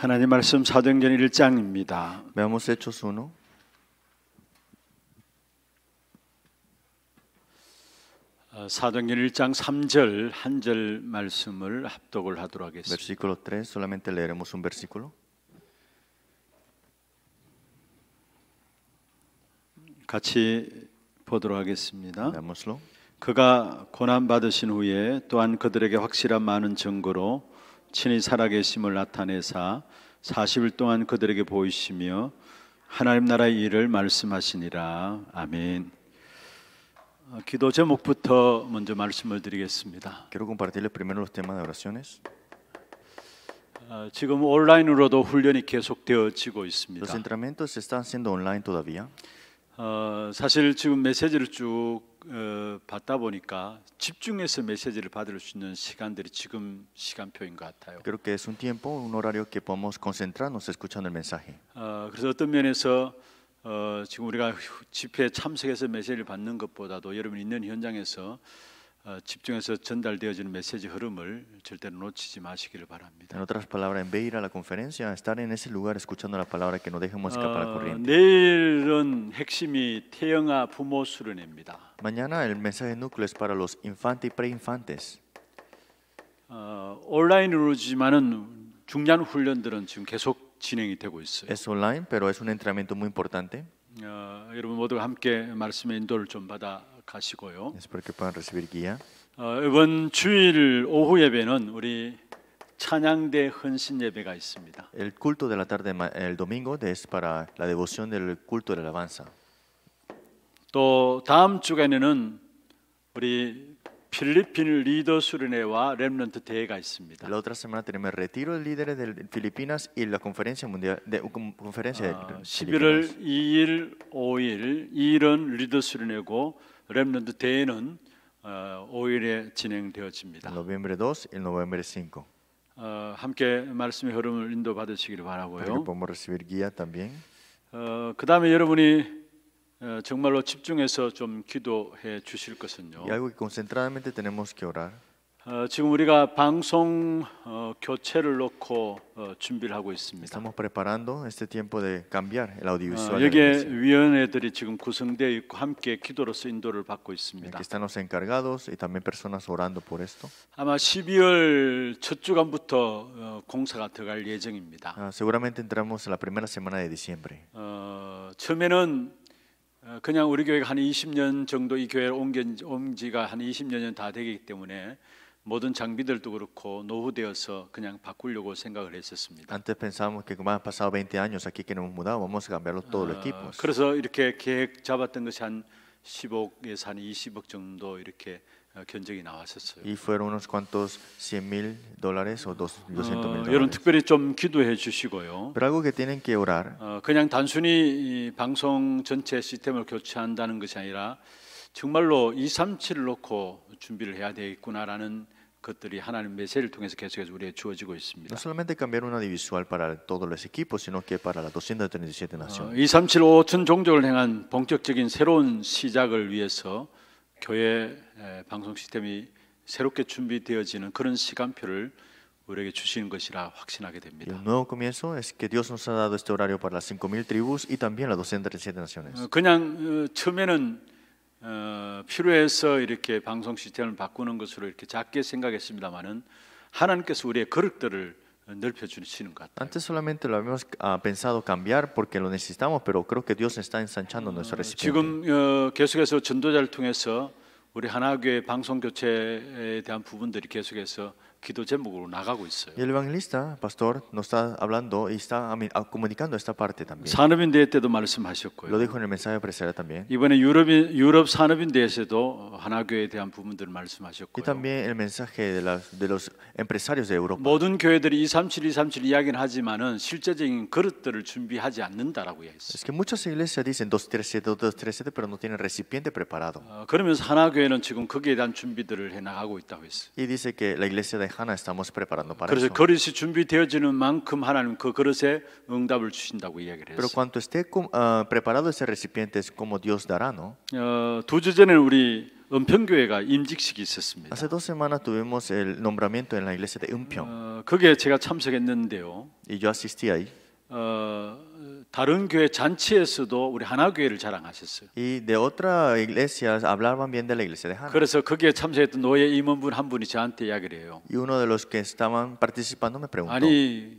하나님 말씀 사도행전 1장입니다. Veamos 어, 사도행전 1장 3절 한 절 말씀을 합독을 하도록 하겠습니다. Versículo 3 solamente leeremos un versículo. 같이 보도록 하겠습니다. v e á m 그가 고난 받으신 후에 또한 그들에게 확실한 많은 증거로 친히 살아계심을 나타내사 40일 동안 그들에게 보이시며 하나님 나라의 일을 말씀하시니라. 아멘. 기도 제목부터 먼저 말씀을 드리겠습니다. Quiero compartirles primero los temas de oraciones. 지금 온라인으로도 훈련이 계속되어지고 있습니다. Los entrenamientos están siendo online todavía. 어, 사실 지금 메시지를 쭉 어, 받다 보니까 집중해서 메시지를 받을 수 있는 시간들이 지금 시간표인 것 같아요. Creo que es un tiempo, un horario que podemos concentrarnos escuchando el mensaje. 어, 그래서 어떤 면에서 어, 지금 우리가 집회 참석해서 메시지를 받는 것보다도 여러분 있는 현장에서 집중해서 전달되어지는 메시지 흐름을 절대로 놓치지 마시기를 바랍니다. En otras palabras, en vez de ir a la conferencia, estar en ese lugar escuchando la palabra que no dejemos escapar la corriente. 내일은 핵심이 태영아 부모 수련회입니다. Mañana el mensaje núcleo es para los infantes y preinfantes. 어, 온라인으로지만은 중요한 훈련들은 지금 계속 진행이 되고 있어요. Es online, pero es un entrenamiento muy importante. 어, 여러분 모두 함께 말씀의 인도를 좀 받아 가시고요. Es para que puedan recibir guía. 어, 이번 주일 오후 예배는 우리 찬양대 헌신 예배가 있습니다. El culto de la tarde el domingo es para la devoción del culto de la alabanza. 또 다음 주간에는 우리 필리핀 리더 수련회와 렘넌트 대회가 있습니다. La otra semana tenemos retiro de líderes de Filipinas y la conferencia mundial de conferencia. 아, 11월 2일, 5일 2일은 리더 수련회고 렘넌트 대회는 어, 5일에 진행되어집니다. Noviembre 2 y noviembre 5. 어, 함께 말씀의 흐름을 인도받으시기를 바라고요. 어, 그다음에 여러분이 어, 정말로 집중해서 좀 기도해 주실 것은요. Y tenemos que orar. 어, 지금 우리가 방송 어, 교체를 놓고 어, 준비를 하고 있습니다. Estamos preparando este tiempo de cambiar el audiovisual. 여기에 위원회들이 지금 구성되어 있고 함께 기도로서 인도를 받고 있습니다. Aquí están los encargados y también personas orando por esto. 아마 12월 첫 주간부터 어, 공사가 들어갈 예정입니다. Uh, seguramente entramos la primera semana de diciembre. 어, 처음에는 그냥 우리 교회가 한 20년 정도 이 교회를 옮긴 지가 한 20년 다 되기 때문에 모든 장비들도 그렇고 노후되어서 그냥 바꾸려고 생각을 했었습니다. Antes pensábamos que como han pasado 20 años aquí que nos hemos mudado, vamos a cambiar todos los equipos. 그래서 이렇게 계획 잡았던 것이 한 10억에서 한 20억 정도 이렇게 견적이 나왔었어요. Y fueron unos cuantos 100.000 dólares o 200.000 dólares. 여러분 특별히 좀 기도해 주시고요. Pero algo que tienen que orar. 어, 그냥 단순히 이 방송 전체 시스템을 교체한다는 것이 아니라 정말로 2, 3, 7을 놓고 준비를 해야 되겠구나라는 것들이 하나님 메시를 통해서 계속해서 우리에게 주어지고 있습니다. No solamente cambiar una divisual para todos los equipos, sino que para las 237 naciones. 237 5천 종족을 향한 본격적인 새로운 시작을 위해서 교회 방송 시스템이 새롭게 준비되어지는 그런 시간표를 우리에게 주시는 것이라 확신하게 됩니다. El nuevo comienzo es que Dios nos ha dado este horario para las 5000 tribus y también las 237 naciones. 그냥 처음에는 어, 필요해서 이렇게 방송 시스템을 바꾸는 것으로 이렇게 작게 생각했습니다만은 하나님께서 우리의 그릇들을 Antes solamente lo habíamos uh, pensado cambiar porque lo necesitamos, pero creo que Dios está ensanchando nuestro recipiente. 지금 어, 계속해서 전도자를 통해서 우리 하나교회 방송 교체에 대한 부분들이 계속해서 기도 제목으로 나가고 있어요. Y el evangelista, pastor, nos está hablando y está comunicando esta parte también. 산업인대회 때도 말씀하셨고요. Lo dijo en el mensaje presera también. 이번에 유럽 유럽 산업인대회에서도 하나교회에 대한 부분들을 말씀하셨고요. Y también el mensaje de las de los empresarios de Europa. 모든 교회들이 237 237 이야기는 하지만은 실제적인 그릇들을 준비하지 않는다라고 했어요. Es que muchas iglesias dicen 237 237 pero no tienen recipiente preparado. 어, 그러면서 하나교회는 지금 거기에 대한 준비들을 해 나가고 있다고 했어요. Y dice que la iglesia de lejana estamos preparando para 그래서 eso. 그릇이 준비되어지는 만큼 하나님 그 그릇에 응답을 주신다고 이야기를 Pero 했어요. cuanto esté uh, preparado ese recipiente es como Dios dará, ¿no? 어, 두주 전에 우리 은평교회가 임직식이 있었습니다. Hace dos semanas tuvimos el nombramiento en la iglesia de Umpyeong 어, 그게 제가 참석했는데요. y yo asistí ahí. 어, 다른 교회 잔치에서도 우리 하나 교회를 자랑하셨어요. 그래서 거기에 참석했던 노예 임원분 한 분이 저한테 이야기를 해요. 아니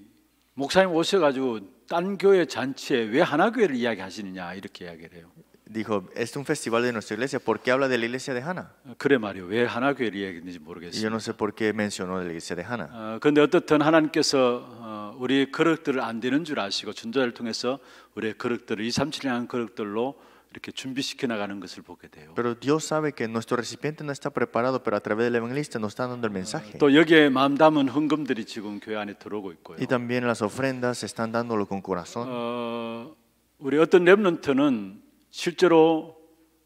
목사님 오셔 가지고 딴 교회 잔치에 왜 하나 교회를 이야기하시느냐 이렇게 이야기를 해요. dijo, es un festival de nuestra iglesia, ¿por qué habla de la iglesia de Hannah? 그래 말이요. 왜 하나 교회를 이야기했는지 Y yo 모르겠어요. no sé por qué mencionó de la iglesia de Hannah. 어, 근데 어떻든 하나님께서 어, 우리의 거룩들을 안 되는 줄 아시고 준자를 통해서 우리의 거룩들을 이 삼칠이라는 거룩들로 이렇게 준비시켜 나가는 것을 보게 돼요. Pero Dios sabe que nuestro recipiente no está preparado, pero a través del evangelista nos está dando el mensaje. 또 여기에 마음 담은 헌금들이 지금 교회 안에 들어오고 있고요. Y también las ofrendas están dándolo con corazón. 어, 우리 어떤 랩런트는 실제로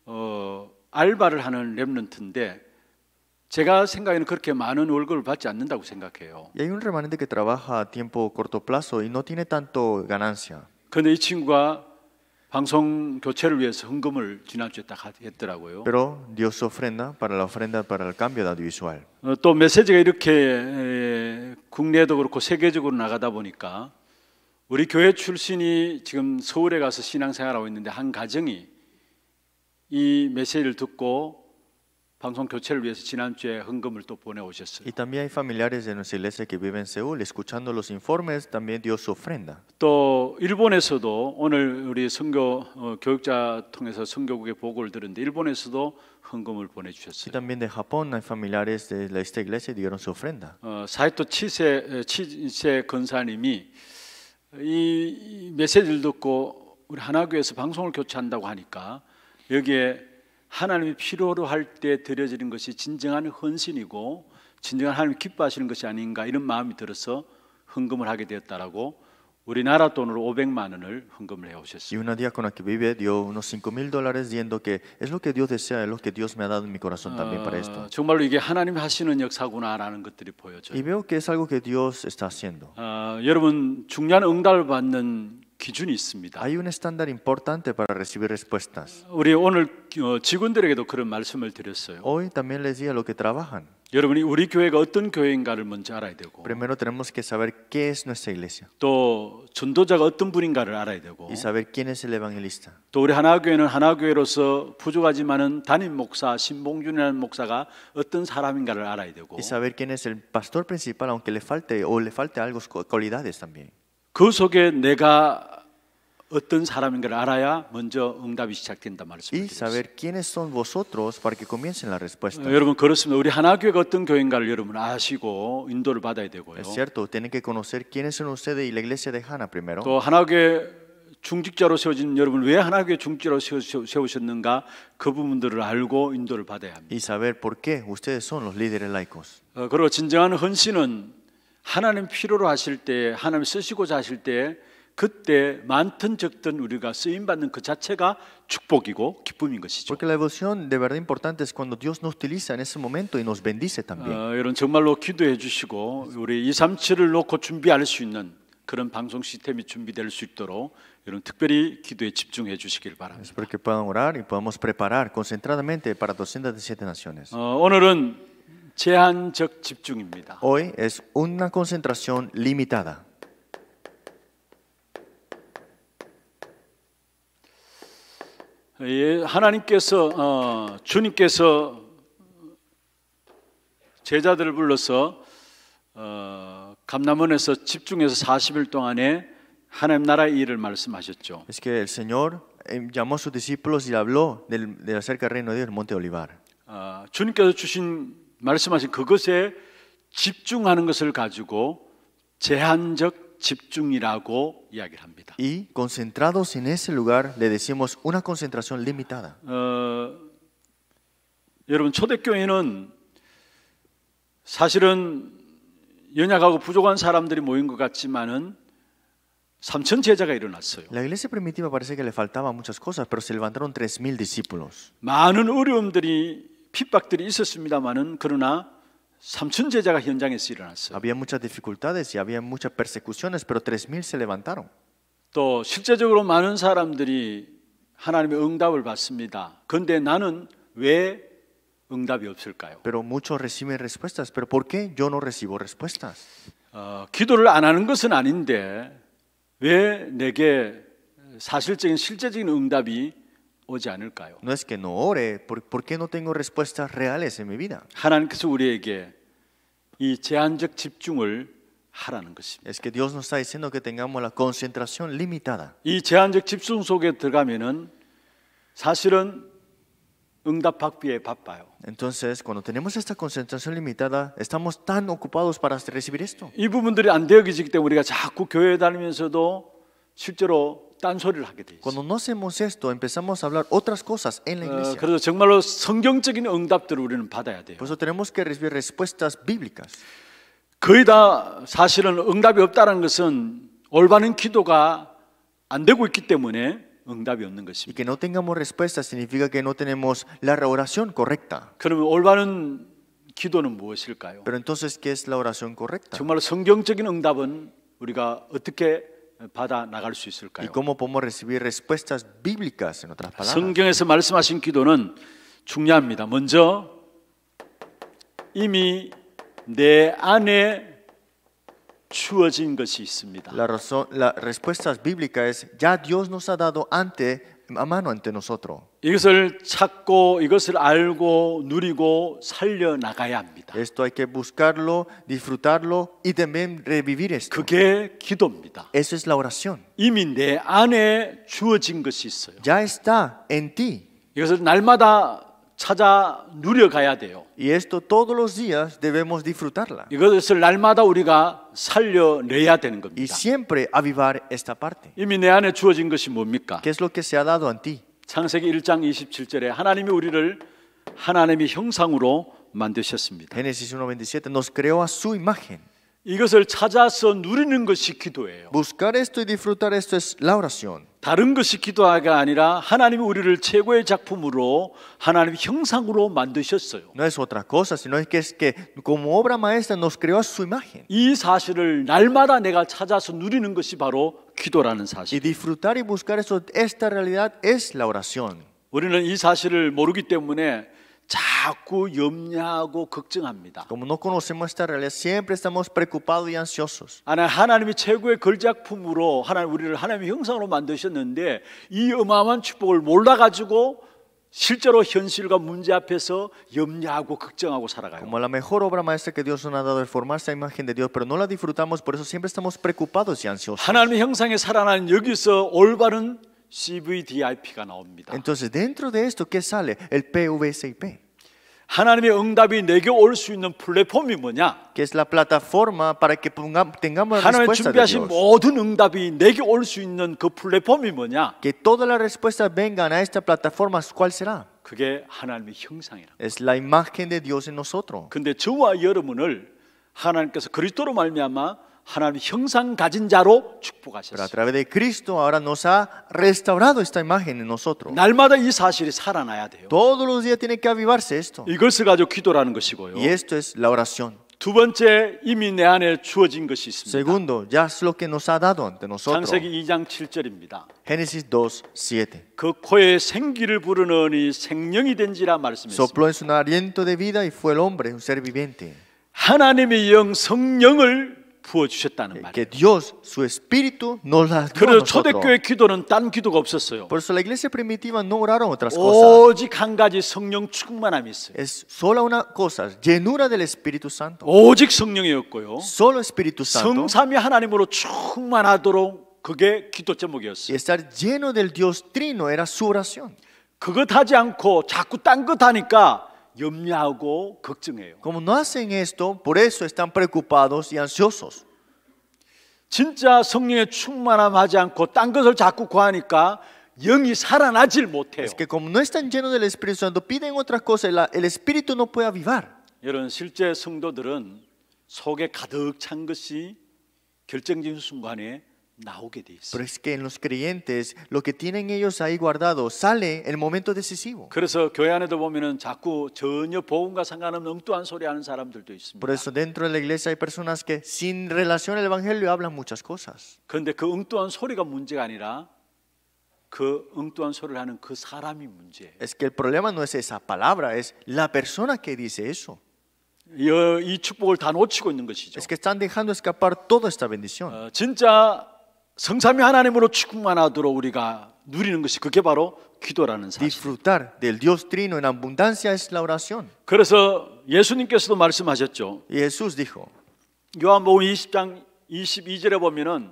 어, 알바를 하는 랩런트인데 제가 생각에는 그렇게 많은 월급을 받지 않는다고 생각해요. Y hay un remanente que trabaja a tiempo corto plazo y no tiene tanto ganancia. 그런데 이 친구가 방송 교체를 위해서 헌금을 지난주에 딱 했더라고요. Pero Dios ofrenda para la ofrenda para el cambio de audiovisual. 어, 또 메시지가 이렇게 에, 국내도 그렇고 세계적으로 나가다 보니까 우리 교회 출신이 지금 서울에 가서 신앙생활하고 있는데 한 가정이 이 메시지를 듣고 방송 교체를 위해서 지난주에 헌금을 또 보내오셨어요. Y también hay familiares de nuestra iglesia que viven en Seúl, escuchando los informes, también dio su ofrenda. 또 일본에서도 오늘 우리 선교 어, 교육자 통해서 선교국의 보고를 들었는데 일본에서도 헌금을 보내주셨어요. Y también de Japón hay familiares de esta iglesia dieron su ofrenda. 어, 사이토 치세 치세 건사님이 이 메시지를 듣고 우리 하나교에서 방송을 교체한다고 하니까 여기에 하나님이 필요로 할 때 드려지는 것이 진정한 헌신이고 진정한 하나님 기뻐하시는 것이 아닌가 이런 마음이 들어서 헌금을 하게 되었다라고 우리나라 돈으로 500만 원을 헌금을 해 오셨습니다. Y una diácona que vive dio unos 5.000 dólares diciendo que es lo que Dios desea, es lo que Dios me ha dado en mi corazón también para esto. 정말로 이게 하나님 하시는 역사구나라는 것들이 보여져요. Y veo que es algo que Dios está haciendo. 아, 여러분 중요한 응답을 받는 기준이 있습니다. Hay un estándar importante para recibir respuestas. 우리 오늘 직원들에게도 그런 말씀을 드렸어요. Hoy también les dije lo que trabajan. 여러분이 우리 교회가 어떤 교회인가를 먼저 알아야 되고. Primero tenemos que saber qué es nuestra iglesia. 또 전도자가 어떤 분인가를 알아야 되고. Y saber quién es el evangelista. 또 우리 하나교회는 하나교회로서 부족하지만은 담임 목사 신봉준이라는 목사가 어떤 사람인가를 알아야 되고. Y saber quién es el pastor principal aunque le falte o le falte algo cualidades también. 그 속에 내가 어떤 사람인가를 알아야 먼저 응답이 시작된다 말씀을 니다 어, 여러분 그렇습니다. 우리 하나 교회가 어떤 교인가를 여러분 아시고 인도를 받아야 되고요. 또 하나 교회 중직자로 세워진 여러분 왜 하나 교회 중직자로 세우셨는가 그 부분들을 알고 인도를 받아야 합니다. 어, 그리고 진정한 헌신은 하나님 필요로 하실 때 하나님 쓰시고자 하실 때 그때 많든 적든 우리가 쓰임 받는 그 자체가 축복이고 기쁨인 것이죠. Porque la devoción de verdad importante es cuando Dios nos utiliza en ese momento y nos bendice también. 어, 이런 정말로 기도해 주시고 우리 237을 놓고 준비할 수 있는 그런 방송 시스템이 준비될 수 있도록 이런 특별히 기도에 집중해 주시길 바랍니다. Espero que puedan orar y podamos preparar concentradamente para 237 naciones. 어, 오늘은 제한적 집중입니다. Hoy es una concentración limitada. 하나님께서 주님께서 제자들을 불러서 감남원에서 집중해서 40일 동안에 하나님 나라의 일을 말씀하셨죠. Es que el Señor llamó a sus discípulos y habló del, de acerca del reino de Dios en el monte Olivar. 아, 주님께서 주신 말씀하신 그것에 집중하는 것을 가지고 제한적 Y concentrados en ese lugar le decimos una concentración limitada. 여러분 초대교회는 사실은 연약하고 부족한 사람들이 모인 것 같지만은 삼3000 제자가 일어났어요. La iglesia primitiva parece que le faltaba muchas cosas, pero se levantaron 3000 discípulos. 많은 어려움들이 핍박들이 있었습니다만은 그러나 삼천 제자가 현장에서 일어났어요. Había muchas dificultades y había muchas persecuciones, pero 3000 se levantaron. 또 실제적으로 많은 사람들이 하나님의 응답을 받습니다. 근데 나는 왜 응답이 없을까요? Pero muchos reciben respuestas, pero ¿por qué yo no recibo respuestas? 어, 기도를 안 하는 것은 아닌데 왜 내게 사실적인 실제적인 응답이 오지 않을까요? No es que no ore, ¿por, ¿por qué no tengo respuestas reales en mi vida? 하나님께서 우리에게 이 제한적 집중을 하라는 것입니다. Es que Dios nos está diciendo que tengamos la concentración limitada. 이 제한적 집중 속에 들어가면은 사실은 응답받기에 바빠요. Entonces, cuando tenemos esta concentración limitada, estamos tan ocupados para recibir esto. 이 부분들이 안 되어지기 때문에 우리가 자꾸 교회 다니면서도 실제로 Cuando no hacemos esto, empezamos a hablar otras cosas en la iglesia. Por eso tenemos que recibir respuestas bíblicas. 거의 다 사실은 응답이 없다는 것은 올바른 기도가 안 되고 있기 때문에 응답이 없는 것입니다. Y que no tengamos respuesta significa que no tenemos la oración correcta. 그러면 올바른 기도는 무엇일까요? Pero entonces qué es la oración correcta? 정말 성경적인 응답은 우리가 어떻게 ¿Y cómo podemos recibir respuestas bíblicas en otras palabras? La, respuesta bíblica es ya Dios nos ha dado antes a mano ante nosotros. 이것을 찾고 이것을 알고 누리고 살려 나가야 합니다. Esto hay que buscarlo, disfrutarlo y también revivir esto. 그게 기도입니다. Eso es la oración. 이미 내 안에 주어진 것이 있어요. Ya está en ti. 이것을 날마다 찾아 누려가야 돼요. Y esto todos los días debemos disfrutarla. 이것을 날마다 우리가 살려내야 되는 겁니다. Y siempre avivar esta parte. 이미 내 안에 주어진 것이 뭡니까? ¿Qué es lo que se ha dado a ti? 창세기 1장 27절에 하나님이 우리를 하나님의 형상으로 만드셨습니다. Génesis 1:27 nos creó a su imagen. 이것을 찾아서 누리는 것이 기도예요. Buscar esto y disfrutar esto es la oración. 다른 것이 기도하가 아니라 하나님이 우리를 최고의 작품으로 하나님 형상으로 만드셨어요. No es otra cosa, sino es que es que como obra maestra nos creó a su imagen. 이 사실을 날마다 내가 찾아서 누리는 것이 바로 기도라는 사실. Y disfrutar y buscar eso, esta realidad es la oración. 우리는 이 사실을 모르기 때문에 자꾸 염려하고 걱정합니다. Como no conocemos esta realidad, siempre estamos preocupados y ansiosos. 하나님이 최고의 걸작품으로 하나님 우리를 하나님의 형상으로 만드셨는데 이 어마어마한 축복을 몰라 가지고 실제로 현실과 문제 앞에서 염려하고 걱정하고 살아가요. Como la mejor obra maestra que Dios nos ha dado es formarse a imagen de Dios, pero no la disfrutamos, por eso siempre estamos preocupados y ansiosos. 하나님의 형상에 살아나는 여기서 올바른 CVDIP가 나옵니다. Entonces dentro de esto qué sale? El PVCIP. 하나님의 응답이 내게 올 수 있는 플랫폼이 뭐냐? Que es la plataforma para que tengamos la 하나님 준비하신 모든 응답이 내게 올 수 있는 그 플랫폼이 뭐냐? Que t o d a l a r e s p u e s t a v e n g a a esta plataforma, ¿cuál será? 그게 하나님의 형상이라. Es la imagen de Dios en nosotros. 근데 저와 여러분을 하나님께서 그리스도로 말미암아 하나님 형상 가진 자로 축복하셨어요. Pero a través de Cristo ahora nos ha restaurado esta imagen en nosotros. 날마다 이 사실이 살아나야 돼요. Todos los días tiene que avivarse esto. 이것을 가지고 기도라는 것이고요. Y esto es la oración. 두 번째 이미 내 안에 주어진 것이 있습니다. Segundo, ya es lo que nos ha dado ante nosotros. 창세기 2장 7절입니다. Génesis 2:7. 그 코에 생기를 부르느니 생명이 된지라 말씀했습니다. Sopló en su aliento de vida y fue el hombre un ser viviente. 하나님의 영 성령을 부어 주셨다는 말이에요. Que Dios su espíritu nos la dio. 그래서 초대교회 기도는 딴 기도가 없었어요. Por eso la iglesia primitiva no oraron otras cosas. 오직 한 가지 성령 충만함이 있어요. Es solo una cosa, llenura del Espíritu Santo. 오직 성령이었고요. Solo Espíritu Santo. 성삼위 하나님으로 충만하도록 그게 기도 제목이었어요. Y estar lleno del Dios Trino era su oración. 그것 하지 않고 자꾸 딴 것 하니까 염려하고 걱정해요. Como no hacen esto, por eso están preocupados y ansiosos. 진짜 성령의 충만함 하지 않고 딴 것을 자꾸 구하니까 영이 살아나질 못해요. Es que como no están llenos del Espíritu Santo, piden otras cosas, el Espíritu no puede avivar. 여러분 실제 성도들은 속에 가득 찬 것이 결정적인 순간에 Pero es que en los creyentes lo que tienen ellos ahí guardado sale en el momento decisivo. Por eso dentro de la iglesia hay personas que sin relación al evangelio hablan muchas cosas. Es que el problema no es esa palabra, es la persona que dice eso. Es que están dejando escapar toda esta bendición. 진짜 성삼위 하나님으로 축복만 하도록 우리가 누리는 것이 그게 바로 기도라는 사실. Disfrutar del Dios Trino en abundancia es la oración. 그래서 예수님께서도 말씀하셨죠. j e dijo. 요한복음 20장 22절에 보면은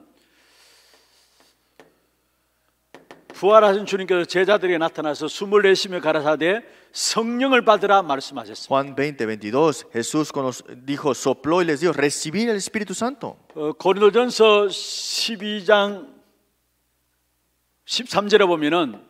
부활하신 주님께서 제자들에게 나타나서 숨을 내쉬며 가라사대 성령을 받으라 말씀하셨습니다. Juan 20:22 Jesús dijo sopló y les dio recibir el Espíritu Santo. 어, 고린도전서 12장 13절에 보면은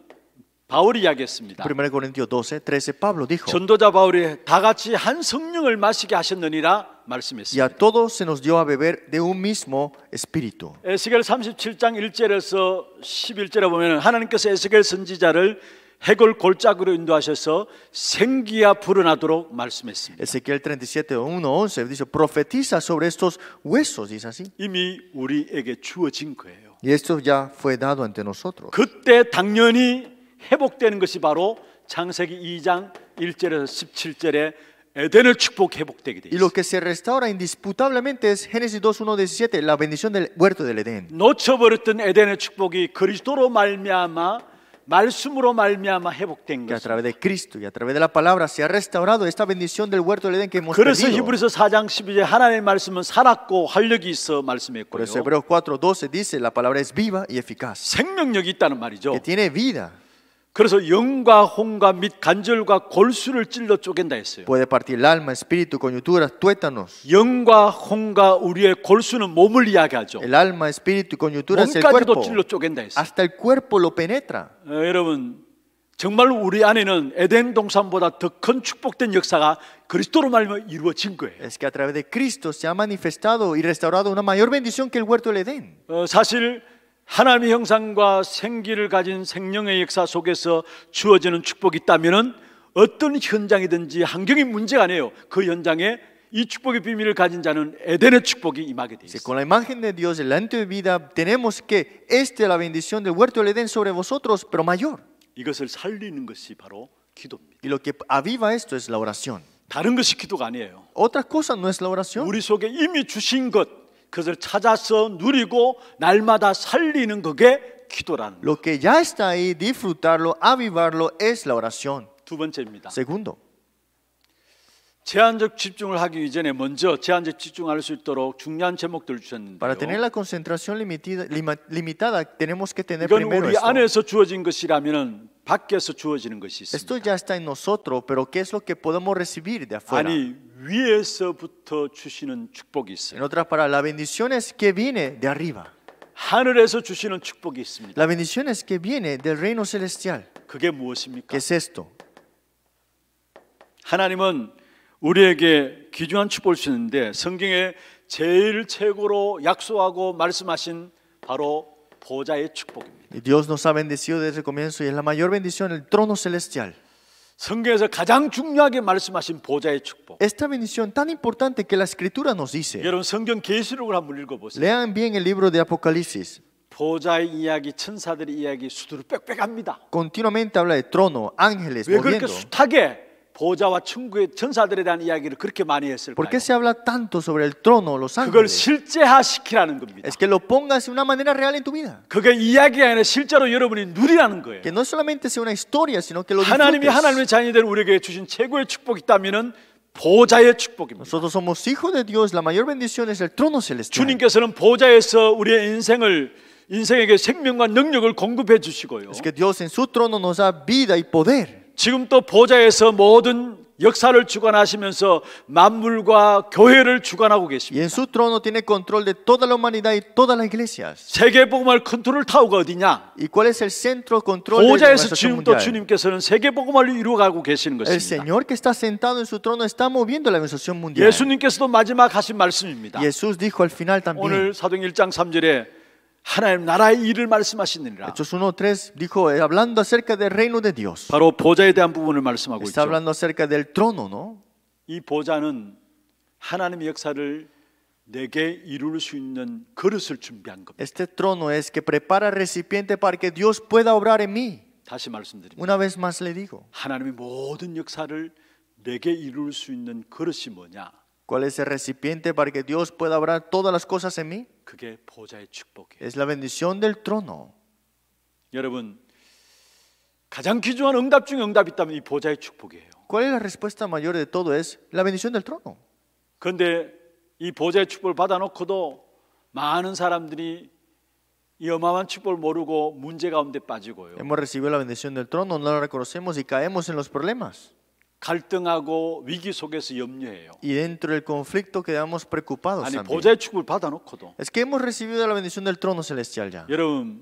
바울이 이야기했습니다. 1 Corintios 12, 13 Pablo dijo. 전도자 바울이 다 같이 한 성령을 마시게 하셨느니라 말씀했습니다. Y a todos se nos dio a beber de un mismo espíritu. 에스겔 37장 1절에서 11절에 보면 하나님께서 에스겔 선지자를 해골 골짜기로 인도하셔서 생기야 불어나도록 말씀했습니다. Ezequiel 37:1-11 dice profetiza sobre estos huesos, dice así. 이미 우리에게 주어진 거예요. Y esto ya fue dado ante nosotros. 그때 당연히 회복되는 것이 바로 창세기 2장 1절에서 17절에 에덴을 축복 회복되게 돼 있어요. Y lo que se restaura indisputablemente es Génesis 2:1-17, la bendición del huerto del Edén. 놓쳐버렸던 에덴의 축복이 그리스도로 말미암아 말씀으로 말미암아 회복된 것. a través de Cristo y a través de la palabra se ha restaurado esta bendición del huerto del Edén que hemos 그래서 perdido. 히브리서 4장 12절에 하나님의 말씀은 살았고 활력이 있어 말씀했고요. Por eso Hebreos 4:12 dice la palabra es viva y eficaz. 생명력이 있다는 말이죠. Que tiene vida. 그래서 영과 홍과 및 간절과 골수를 찔러 쪼갠다 했어요. Puede partir el alma, espíritu, coyunturas, tuétanos. 영과 홍과 우리의 골수는 몸을 이야기하죠. El alma, espíritu, coyunturas, el cuerpo. 몸까지도 찔러 쪼갠다 했어요. Hasta el cuerpo lo penetra. 여러분 정말 우리 안에는 에덴 동산보다 더 큰 축복된 역사가 그리스도로 말미암아 이루어진 거예요. Es que a través de Cristo se ha manifestado y restaurado una mayor bendición que el huerto del Edén. 어, 사실 하나님의 형상과 생기를 가진 생명의 역사 속에서 주어지는 축복이 있다면 어떤 현장이든지 환경이 문제가 아니에요. 그 현장에 y si con la imagen de Dios delante de vida tenemos que esta la bendición del huerto del Edén sobre vosotros, pero mayor. Y lo que aviva esto es la oración. Otra cosa no es la oración. 그것을 찾아서 누리고 날마다 살리는 그게 기도라는 Lo que ya está ahí, disfrutarlo, avivarlo es la oración. 두 번째입니다. Segundo. 제한적 집중을 하기 이전에 먼저 제한적 집중할 수 있도록 중요한 제목들을 주셨는데요. Para tener la concentración limitada, limitada tenemos que tener primero esto. 이건 우리 안에서 주어진 것이라면 밖에서 주어지는 것이 있습니다. Esto ya está en nosotros, pero ¿qué es lo que podemos recibir de afuera? 아니 위에서부터 주시는 축복이 있어요. En otras palabras, la bendición es que viene de arriba. 하늘에서 주시는 축복이 있습니다. La bendición es que viene del reino celestial. 그게 무엇입니까? ¿Qué es esto? 하나님은 우리에게 귀중한 축복을 주는데 성경에 제일 최고로 약속하고 말씀하신 바로 Dios nos ha bendecido desde el comienzo y es la mayor bendición, el trono celestial. Esta bendición tan importante que la escritura nos dice. Lean bien el libro de Apocalipsis. Continuamente habla de trono, ángeles moviendo. 보좌와 천국의 전사들에 대한 이야기를 그렇게 많이 했을까요? Porque se habla tanto sobre el trono, los ángeles. 그걸 실제화시키라는 겁니다. Es que lo pongas de una manera real en tu vida. 그게 이야기가 아니라 실제로 여러분이 누리라는 거예요. Que no solamente sea una historia, sino que lo disfrutes. 하나님이 하나님의 자녀들 우리에게 주신 최고의 축복이 있다면은 보좌의 축복입니다. Nosotros somos hijos de Dios, la mayor bendición es el trono celestial. 주님께서는 보좌에서 우리의 인생을 인생에게 생명과 능력을 공급해 주시고요. Es que Dios en su trono nos da vida y poder. 지금 또 보좌에서 모든 역사를 주관하시면서 만물과 교회를 주관하고 계십니다. Y en su trono tiene control de toda la humanidad y todas las iglesias. 세계 복음을 컨트롤 타워가 어디냐? ¿Y cuál es el centro control 보좌에서 지금 또 주님께서는 세계 복음을 이루어가고 계시는 것입니다. El Señor que está sentado en su trono está moviendo la organización mundial. 예수님께서도 마지막 하신 말씀입니다. Jesús dijo al final también. 오늘 사도행 1장 3절에 하나님 나라의 일을 말씀하시느니라. Hechos 1:3 dijo hablando acerca del reino de Dios. 바로 보좌에 대한 부분을 말씀하고 Está 있죠. hablando acerca del trono, ¿no? 이 보좌는 하나님의 역사를 내게 이룰 수 있는 그릇을 준비한 겁니다. Este trono es que prepara recipiente para que Dios pueda obrar en mí. 다시 말씀드립니다. Una vez más le digo. 하나님의 모든 역사를 내게 이룰 수 있는 그릇이 뭐냐? ¿Cuál es el recipiente para que Dios pueda abrir todas las cosas en mí? Es la bendición del trono. ¿Cuál es la respuesta mayor de todo? Es la bendición del trono. Hemos recibido la bendición del trono, no la reconocemos y caemos en los problemas. Y dentro del conflicto quedamos preocupados Es que hemos recibido la bendición del trono celestial ya. Que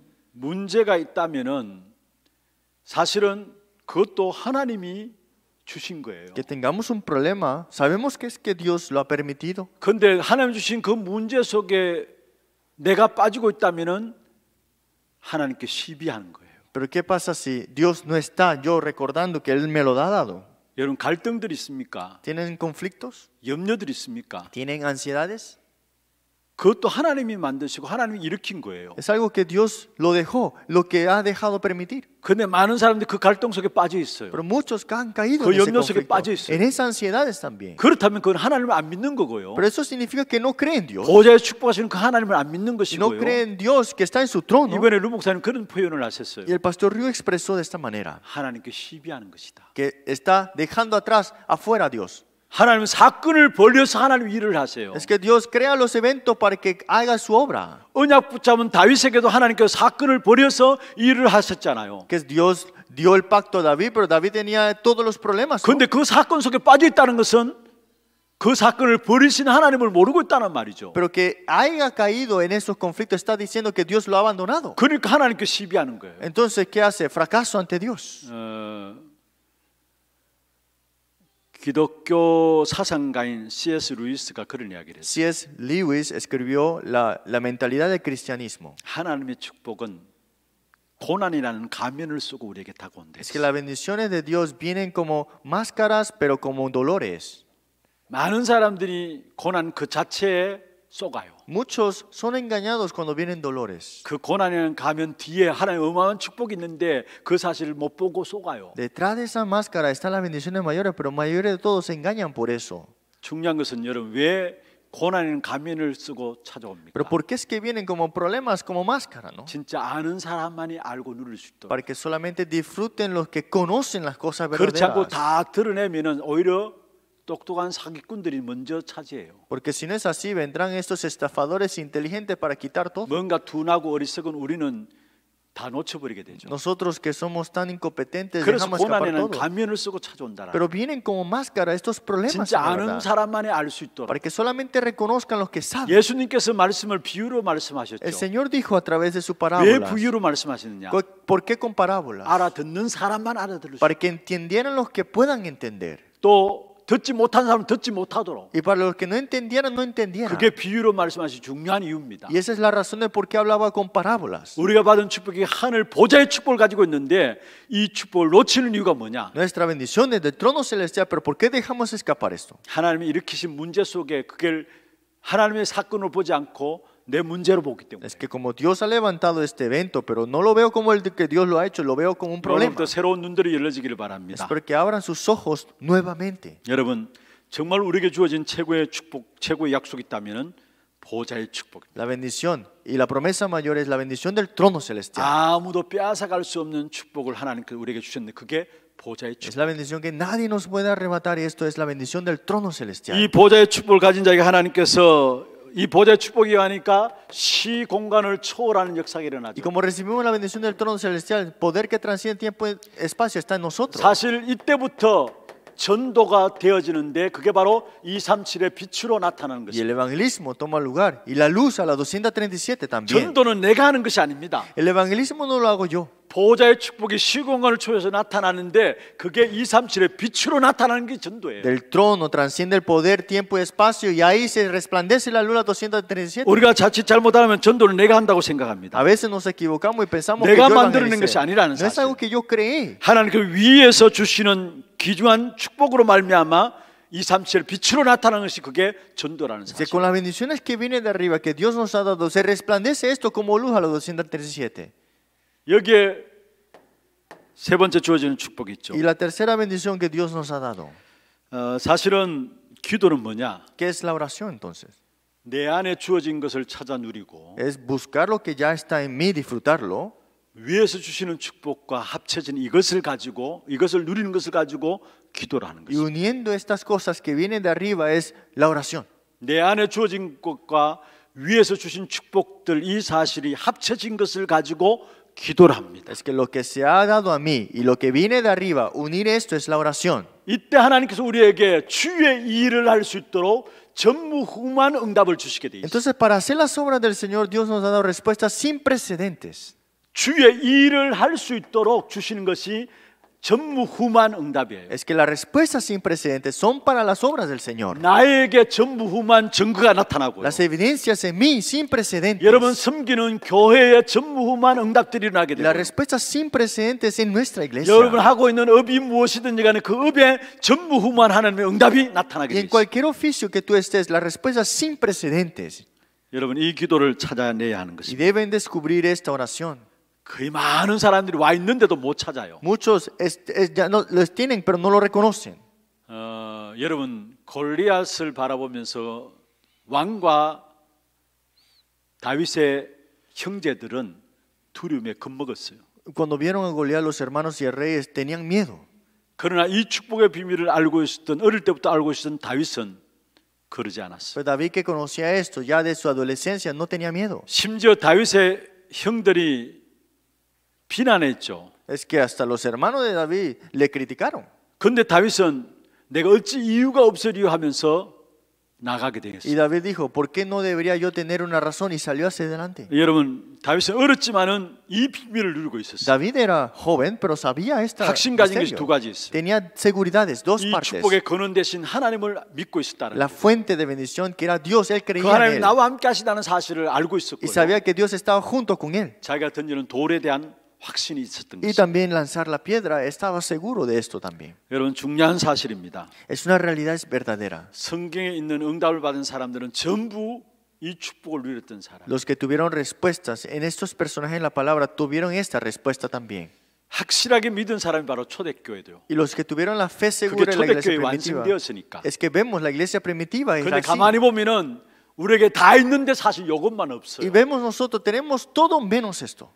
tengamos un problema, sabemos que es que Dios lo ha permitido. Pero qué pasa si Dios no está yo recordando que él me lo ha dado? 여러분 갈등들이 있습니까? ¿Tienen conflictos? 염려들이 있습니까? ¿Tienen ansiedades? 그것도 하나님이 만드시고 하나님이 일으킨 거예요. Es algo que Dios lo dejó, lo que ha dejado permitir. 근데 많은 사람들이 그 갈등 속에 빠져 있어요. Pero muchos han caído 그 염려 속에 빠져 있어요. En esas ansiedades también. 그렇다면 그건 하나님을 안 믿는 거고요. Pero eso significa que no creen Dios. 보좌에 축복하시는 그 하나님을 안 믿는 것이고요. No creen Dios que está en su trono. 이번에 루 목사님 그런 표현을 하셨어요. Y el pastor Ryu expresó de esta manera. 하나님께 시비하는 것이다. Que está dejando atrás afuera a Dios. 하나님 사건을 벌려서 하나님 일을 하세요. Es que Dios crea los eventos para que haga su obra. 언약 붙잡은 다윗에게도 하나님께서 사건을 벌여서 일을 하셨잖아요. Que Dios dio el pacto a David, pero David tenía todos los problemas. 근데 그 사건 속에 빠져 있다는 것은 그 사건을 버리신 하나님을 모르고 있다는 말이죠. Pero que haya caído en esos conflictos está diciendo que Dios lo ha abandonado. 그러니까 하나님께 시비하는 거예요. Entonces, ¿qué hace? Fracaso ante Dios. 어... 기독교 사상가인 C.S. 루이스가 그런 이야기를 했어요. C.S. Lewis escribió la, la mentalidad del cristianismo. 하나님의 축복은 고난이라는 가면을 쓰고 우리에게 다가온대. Es que las bendiciones de Dios vienen como máscaras, pero como dolores. 많은 사람들이 고난 그 자체에 속아요. Muchos son engañados cuando vienen dolores. 그 고난에는 가면 뒤에 하나님의 어마어마한 축복이 있는데 그 사실을 못 보고 속아요. Detrás de esa máscara están las bendiciones mayores, pero mayoría de todos se engañan por eso. 중요한 것은 여러분 왜 고난에는 가면을 쓰고 찾아옵니까? Pero ¿por qué es que vienen como problemas como máscara, no? 진짜 아는 사람만이 알고 누릴 수 있도록. Para que solamente disfruten los que conocen las cosas verdaderas. 그렇지 않고 다 드러내면은 오히려 Porque si no es así vendrán estos estafadores inteligentes para quitar todo. Nosotros que somos tan incompetentes dejamos Pero vienen como máscara estos problemas. Para que solamente reconozcan los que saben. El Señor dijo a través de su parábola. ¿Por qué con parábolas? Para que entendieran los que puedan entender. 또 듣지 못한 사람은 듣지 못하도록. Y para los que no entendieran, no entendieran. 그게 비유로 말씀하신 중요한 이유입니다. Y esa es la razón de por qué hablaba con parábolas. 우리가 받은 축복이 하늘 보좌의 축복을 가지고 있는데 이 축복을 놓치는 이유가 뭐냐? Nuestra bendición es del trono celestial, pero ¿por qué dejamos escapar esto? 하나님이 일으키신 문제 속에 그걸 하나님의 사건을 보지 않고 내 문제로 보기 때문에. Es que como Dios ha levantado este evento, pero no lo veo como el que Dios lo ha hecho, lo veo como un problema. 새로운 눈들이 열려지기를 바랍니다. Es porque abran sus ojos nuevamente. 여러분 정말 우리에게 주어진 최고의 축복, 최고의 약속이 있다면은 보좌의 축복. La bendición y la promesa mayor es la bendición del trono celestial. 아무도 빼앗아갈 수 없는 축복을 하나님께서 우리에게 주셨는데 그게 보좌의 축복. Es la bendición que nadie nos puede arrebatar y esto es la bendición del trono celestial. 이 보좌의 축복을 가진 자에게 하나님께서 이 보좌 축복이 하니까 시 공간을 초월하는 역사가 일어나죠. Y como recibimos la bendición del trono celestial, el poder que transciende tiempo y espacio está en nosotros. 사실 이때부터 전도가 되어지는데 그게 바로 237의 빛으로 나타나는 것입니다. Y el evangelismo toma lugar y la luz a la 237 también. 전도는 내가 하는 것이 아닙니다. El evangelismo no lo hago yo. 보호자의 축복이 시공간을 초월해서 나타나는데 그게 237의 빛으로 나타나는 게 전도예요. Del trono transciende el poder, tiempo y espacio y ahí se resplandece la luz a 237. 우리가 자칫 잘못하면 전도를 내가 한다고 생각합니다. A veces nos equivocamos y pensamos que yo evangelicé. 내가 만들어낸 것이 아니라는 사실. No es algo que yo creé. 하나님 그 위에서 주시는 귀중한 축복으로 말미암아 2, 3, 7 빛으로 나타나는 것이 그게 전도라는 사실. Con las bendiciones que viene de arriba que Dios nos ha dado se resplandece esto como luz a los 237. 여기에 세 번째 주어지는 축복이 있죠. Y la tercera bendición que Dios nos ha dado. 어, 사실은 기도는 뭐냐? ¿Qué es la oración entonces? 내 안에 주어진 것을 찾아 누리고 es buscar lo que ya está en mí disfrutarlo 위에서 주시는 축복과 합쳐진 이것을 가지고 이것을 누리는 것을 가지고 기도를 하는 것입니다. Y uniendo estas cosas que vienen de arriba es la oración. 내 안에 주어진 것과 위에서 주신 축복들 이 사실이 합쳐진 것을 가지고 기도를 합니다. Es que lo que se ha dado a mí y lo que viene de arriba, unir esto es la oración. 이때 하나님께서 우리에게 주의 일을 할 수 있도록 전무후무한 응답을 주시게 돼 있어요. Entonces para hacer las obras del Señor Dios nos ha dado respuestas sin precedentes. 주의 일을 할 수 있도록 주시는 것이 전무후무한 응답이에요. Es que las respuestas sin precedentes son para las obras del Señor. 나에게 전무후무한 증거가 나타나고요. Las evidencias en mí sin precedentes. 여러분 섬기는 교회에 전무후무한 응답들이 일어나게 돼요. Las respuestas sin precedentes en nuestra iglesia. 여러분 하고 있는 업이 무엇이든지 간에 그 업에 전무후무한 하나님의 응답이 나타나게 돼요. En cualquier oficio que tú estés, las respuestas sin precedentes. 여러분 이 기도를 찾아내야 하는 것입니다. Y deben descubrir esta oración. 거의 많은 사람들이 와 있는데도 못 찾아요. Muchos es, es, ya no, los tienen pero no lo reconocen. 어, 여러분 골리앗을 바라보면서 왕과 다윗의 형제들은 두려움에 겁먹었어요. Cuando vieron a Goliat los hermanos y el rey tenían miedo. 그러나 이 축복의 비밀을 알고 있었던 어릴 때부터 알고 있었던 다윗은 그러지 않았어요. Pero David que conocía esto ya de su adolescencia no tenía miedo. 심지어 다윗의 형들이 비난했죠. Es que hasta los hermanos de David le criticaron. 근데 다윗은 내가 어찌 이유가 없으리요 하면서 나가게 되었어요. Y David dijo, ¿por qué no debería yo tener una razón? Y salió hacia adelante. 여러분, 다윗은 어렸지만은 이 비밀을 누르고 있었어요. David era joven, pero sabía esta. 확신 가진 것이 두 가지 있어요. Tenía seguridades, dos 이 partes. 축복의 근원 대신 하나님을 믿고 있었다는. La fuente de bendición que era Dios, él creía 그 하나님 나와 함께 하시다는 사실을 알고 있었고. Y sabía que Dios estaba junto con él. 자기가 던지는 돌에 대한 Y también lanzar la piedra, estaba seguro de esto también. Es una realidad verdadera. Los que tuvieron respuestas en estos personajes en la palabra tuvieron esta respuesta también. Y los que tuvieron la fe segura en la iglesia primitiva. Es que vemos la iglesia primitiva y así. Y vemos nosotros, tenemos todo menos esto.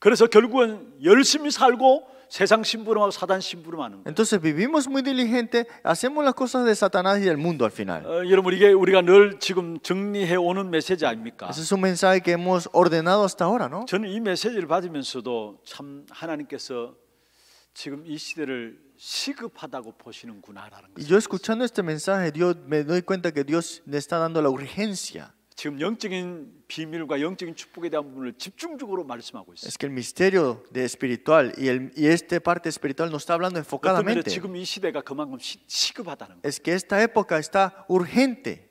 그래서 결국은 열심히 살고 세상 심부름하고 사단 심부름하는 Entonces vivimos muy diligente, hacemos las cosas de Satanás y del mundo al final. 어, 여러분 이게 우리가 늘 지금 정리해 오는 메시지 아닙니까? Ese es un mensaje que hemos ordenado hasta ahora, ¿no? 저는 이 메시지를 받으면서도 참 하나님께서 지금 이 시대를 시급하다고 보시는구나라는 거. Yo escuchando este mensaje, Dios me doy cuenta que Dios le está dando la urgencia. 지금 영적인 비밀과 영적인 축복에 대한 부분을 집중적으로 말씀하고 있어요. Es que el misterio de espiritual y el y esta parte espiritual nos está hablando enfocadamente. 지금 이 시대가 그만큼 시, 시급하다는 거. Es que esta época está urgente.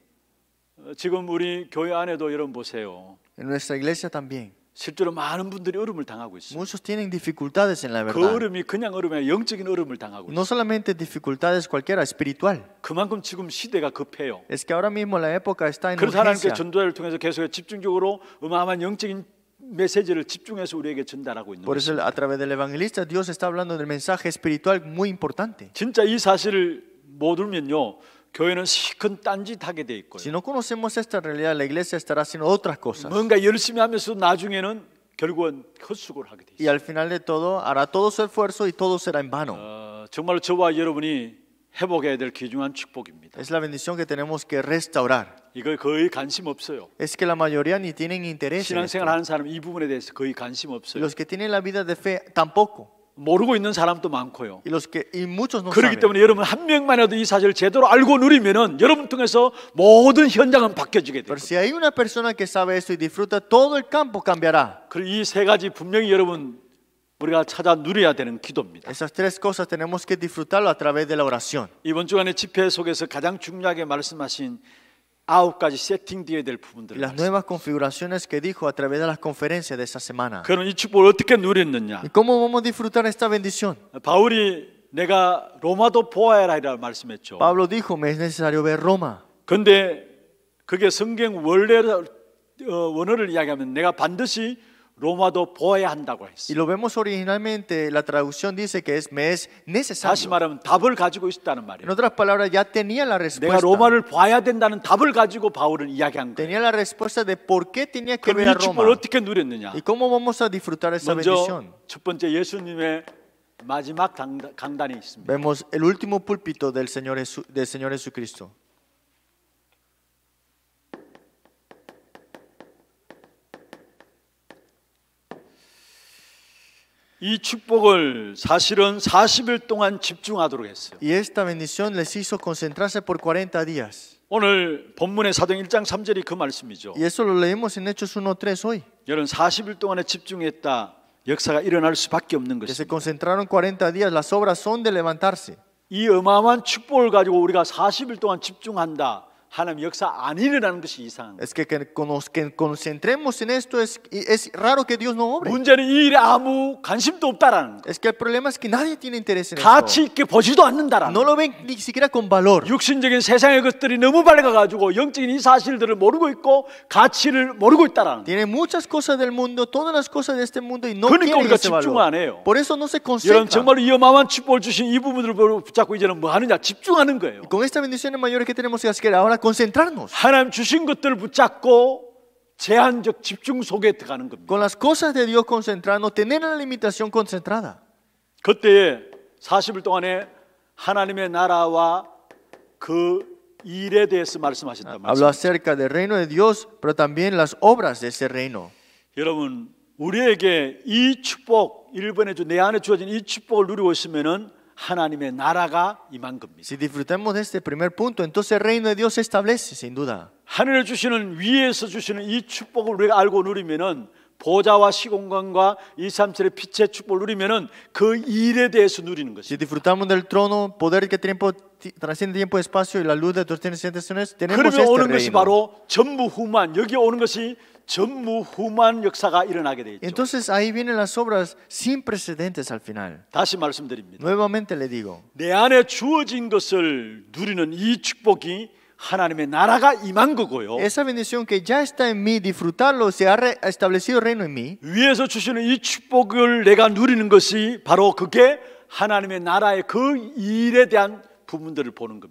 지금 우리 교회 안에도 여러분 보세요. En nuestra iglesia también. 실제로 많은 분들이 어려움을 당하고 있어요. Muchos tienen dificultades en la verdad. 그 어려움이 그냥 어려움이 영적인 어려움을 당하고 있어요. No solamente dificultades cualquiera, espiritual. 그만큼 지금 시대가 급해요. Es que ahora mismo la época está en 그래서 하나님께 전도자를 통해서 계속 집중적으로 어마어마한 영적인 메시지를 집중해서 우리에게 전달하고 있는. Por eso a través del evangelista Dios está hablando del mensaje espiritual muy importante. 진짜 이 사실을 못 울면요. 교회는 시큰 딴짓하게 돼 있고요. Si no conocemos esta realidad, la iglesia estará haciendo otras cosas. 뭔가 열심히 하면서 나중에는 결국은 헛수고를 하게 돼 있어요. Y al final de todo hará todo su esfuerzo y todo será en vano. 어, 정말 저와 여러분이 회복해야 될 귀중한 축복입니다. Es la bendición que tenemos que restaurar. 이거 거의 관심 없어요. Es que la mayoría ni tienen interés. 신앙생활 하는 사람 이 부분에 대해서 거의 관심 없어요. Los que tienen la vida de fe tampoco. 모르고 있는 사람도 많고요. 그렇기 때문에 여러분 한 명만이라도 이 사실을 제대로 알고 누리면은 여러분 통해서 모든 현장은 바뀌어지게 돼요. Si hay una persona que sabe esto y disfruta todo el campo cambiará. 그이세 가지 분명히 여러분 우리가 찾아 누려야 되는 기도입니다. Esas tres cosas tenemos que disfrutarlo a través de la oración. 이번 주간의 집회 속에서 가장 중요하게 말씀하신 las nuevas configuraciones que dijo a través de las conferencias de esa semana. ¿Y cómo vamos a disfrutar esta bendición? Pablo dijo, me es necesario ver Roma. 로마도 보아야 한다고 했어요. Y lo vemos originalmente la traducción dice que es me es necesario. 다시 말하면 답을 가지고 있었다는 말이에요. En otras palabras ya tenía la respuesta. 내가 로마를 봐야 된다는 답을 가지고 바울은 이야기한 거예요. Tenía la respuesta de por qué tenía que ver a Roma. 그 어떻게 누렸느냐? Y cómo vamos a disfrutar esa bendición. 첫 번째 예수님의 마지막 강단이 있습니다. Vemos el último púlpito del Señor del Señor Jesucristo. 이 축복을 사실은 40일 동안 집중하도록 했어요. Y esta bendición les hizo concentrarse por 40 días. 오늘 본문의 사도행 1장 3절이 그 말씀이죠. Y eso lo leemos en Hechos 1:3 hoy. 여러분 40일 동안에 집중했다. 역사가 일어날 수밖에 없는 것입니다. Que se concentraron 40 días, las obras son de levantarse. 이 어마어마한 축복을 가지고 우리가 40일 동안 집중한다. Es que, que, nos, que concentremos en esto es, es raro que Dios no obre. Es que el problema es que nadie tiene interés en esto. No lo ven ni siquiera con valor. Tiene muchas cosas del mundo, todas las cosas de este mundo y no tiene ese valor. Por eso no se concentran. Y con esta bendición mayor que tenemos que hacer ahora concentrarnos. 하나님 주신 것들을 붙잡고 제한적 집중 속에 들어가는 겁니다. Con las cosas de Dios concentrarnos, tener la limitación concentrada. 그때 40일 동안에 하나님의 나라와 그 일에 대해서 말씀하셨단 말이에요. Hablo acerca del reino de Dios, pero también las obras de ese reino. 여러분 우리에게 이 축복 일본에 내 안에 주어진 이 축복을 누리고 있으면은 하나님의 나라가 임한 겁니다. Si disfrutamos de este primer punto, entonces el reino de Dios se establece sin duda. 하늘을 주시는 위에서 주시는 이 축복을 우리가 알고 누리면은 보좌와 시공간과 237의 빛의 축복을 누리면은 그 일에 대해서 누리는 것이. Si disfrutamos del trono, poder que tiempo trasciende tiempo, espacio y la luz de tus tentaciones, tenemos este reino. 그러면 오는 것이 바로 전무후무한 여기 오는 것이 전무후무한 역사가 일어나게 되죠. Entonces ahí vienen las obras sin precedentes al final. 다시 말씀드립니다. Nuevamente le digo. 내 안에 주어진 것을 누리는 이 축복이 하나님의 나라가 임한 Esa bendición que ya está en mí, disfrutarlo, se ha establecido reino en mí.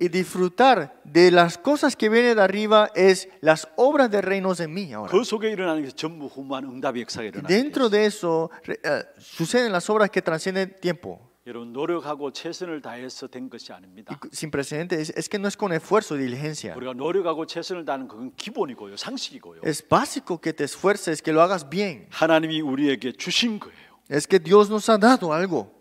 Y disfrutar de las cosas que vienen de arriba es las obras de reinos en mí ahora. 그 Dentro de eso eh, suceden las obras que trascienden tiempo. 여러분 노력하고 최선을 다해서 된 것이 아닙니다. Sin precedente es, es que no es con esfuerzo y diligencia. 우리가 노력하고 최선을 다하는 그건 기본이고요, 상식이고요. Es básico que te esfuerces, que lo hagas bien. 하나님이 우리에게 주신 거예요. Es que Dios nos ha dado algo.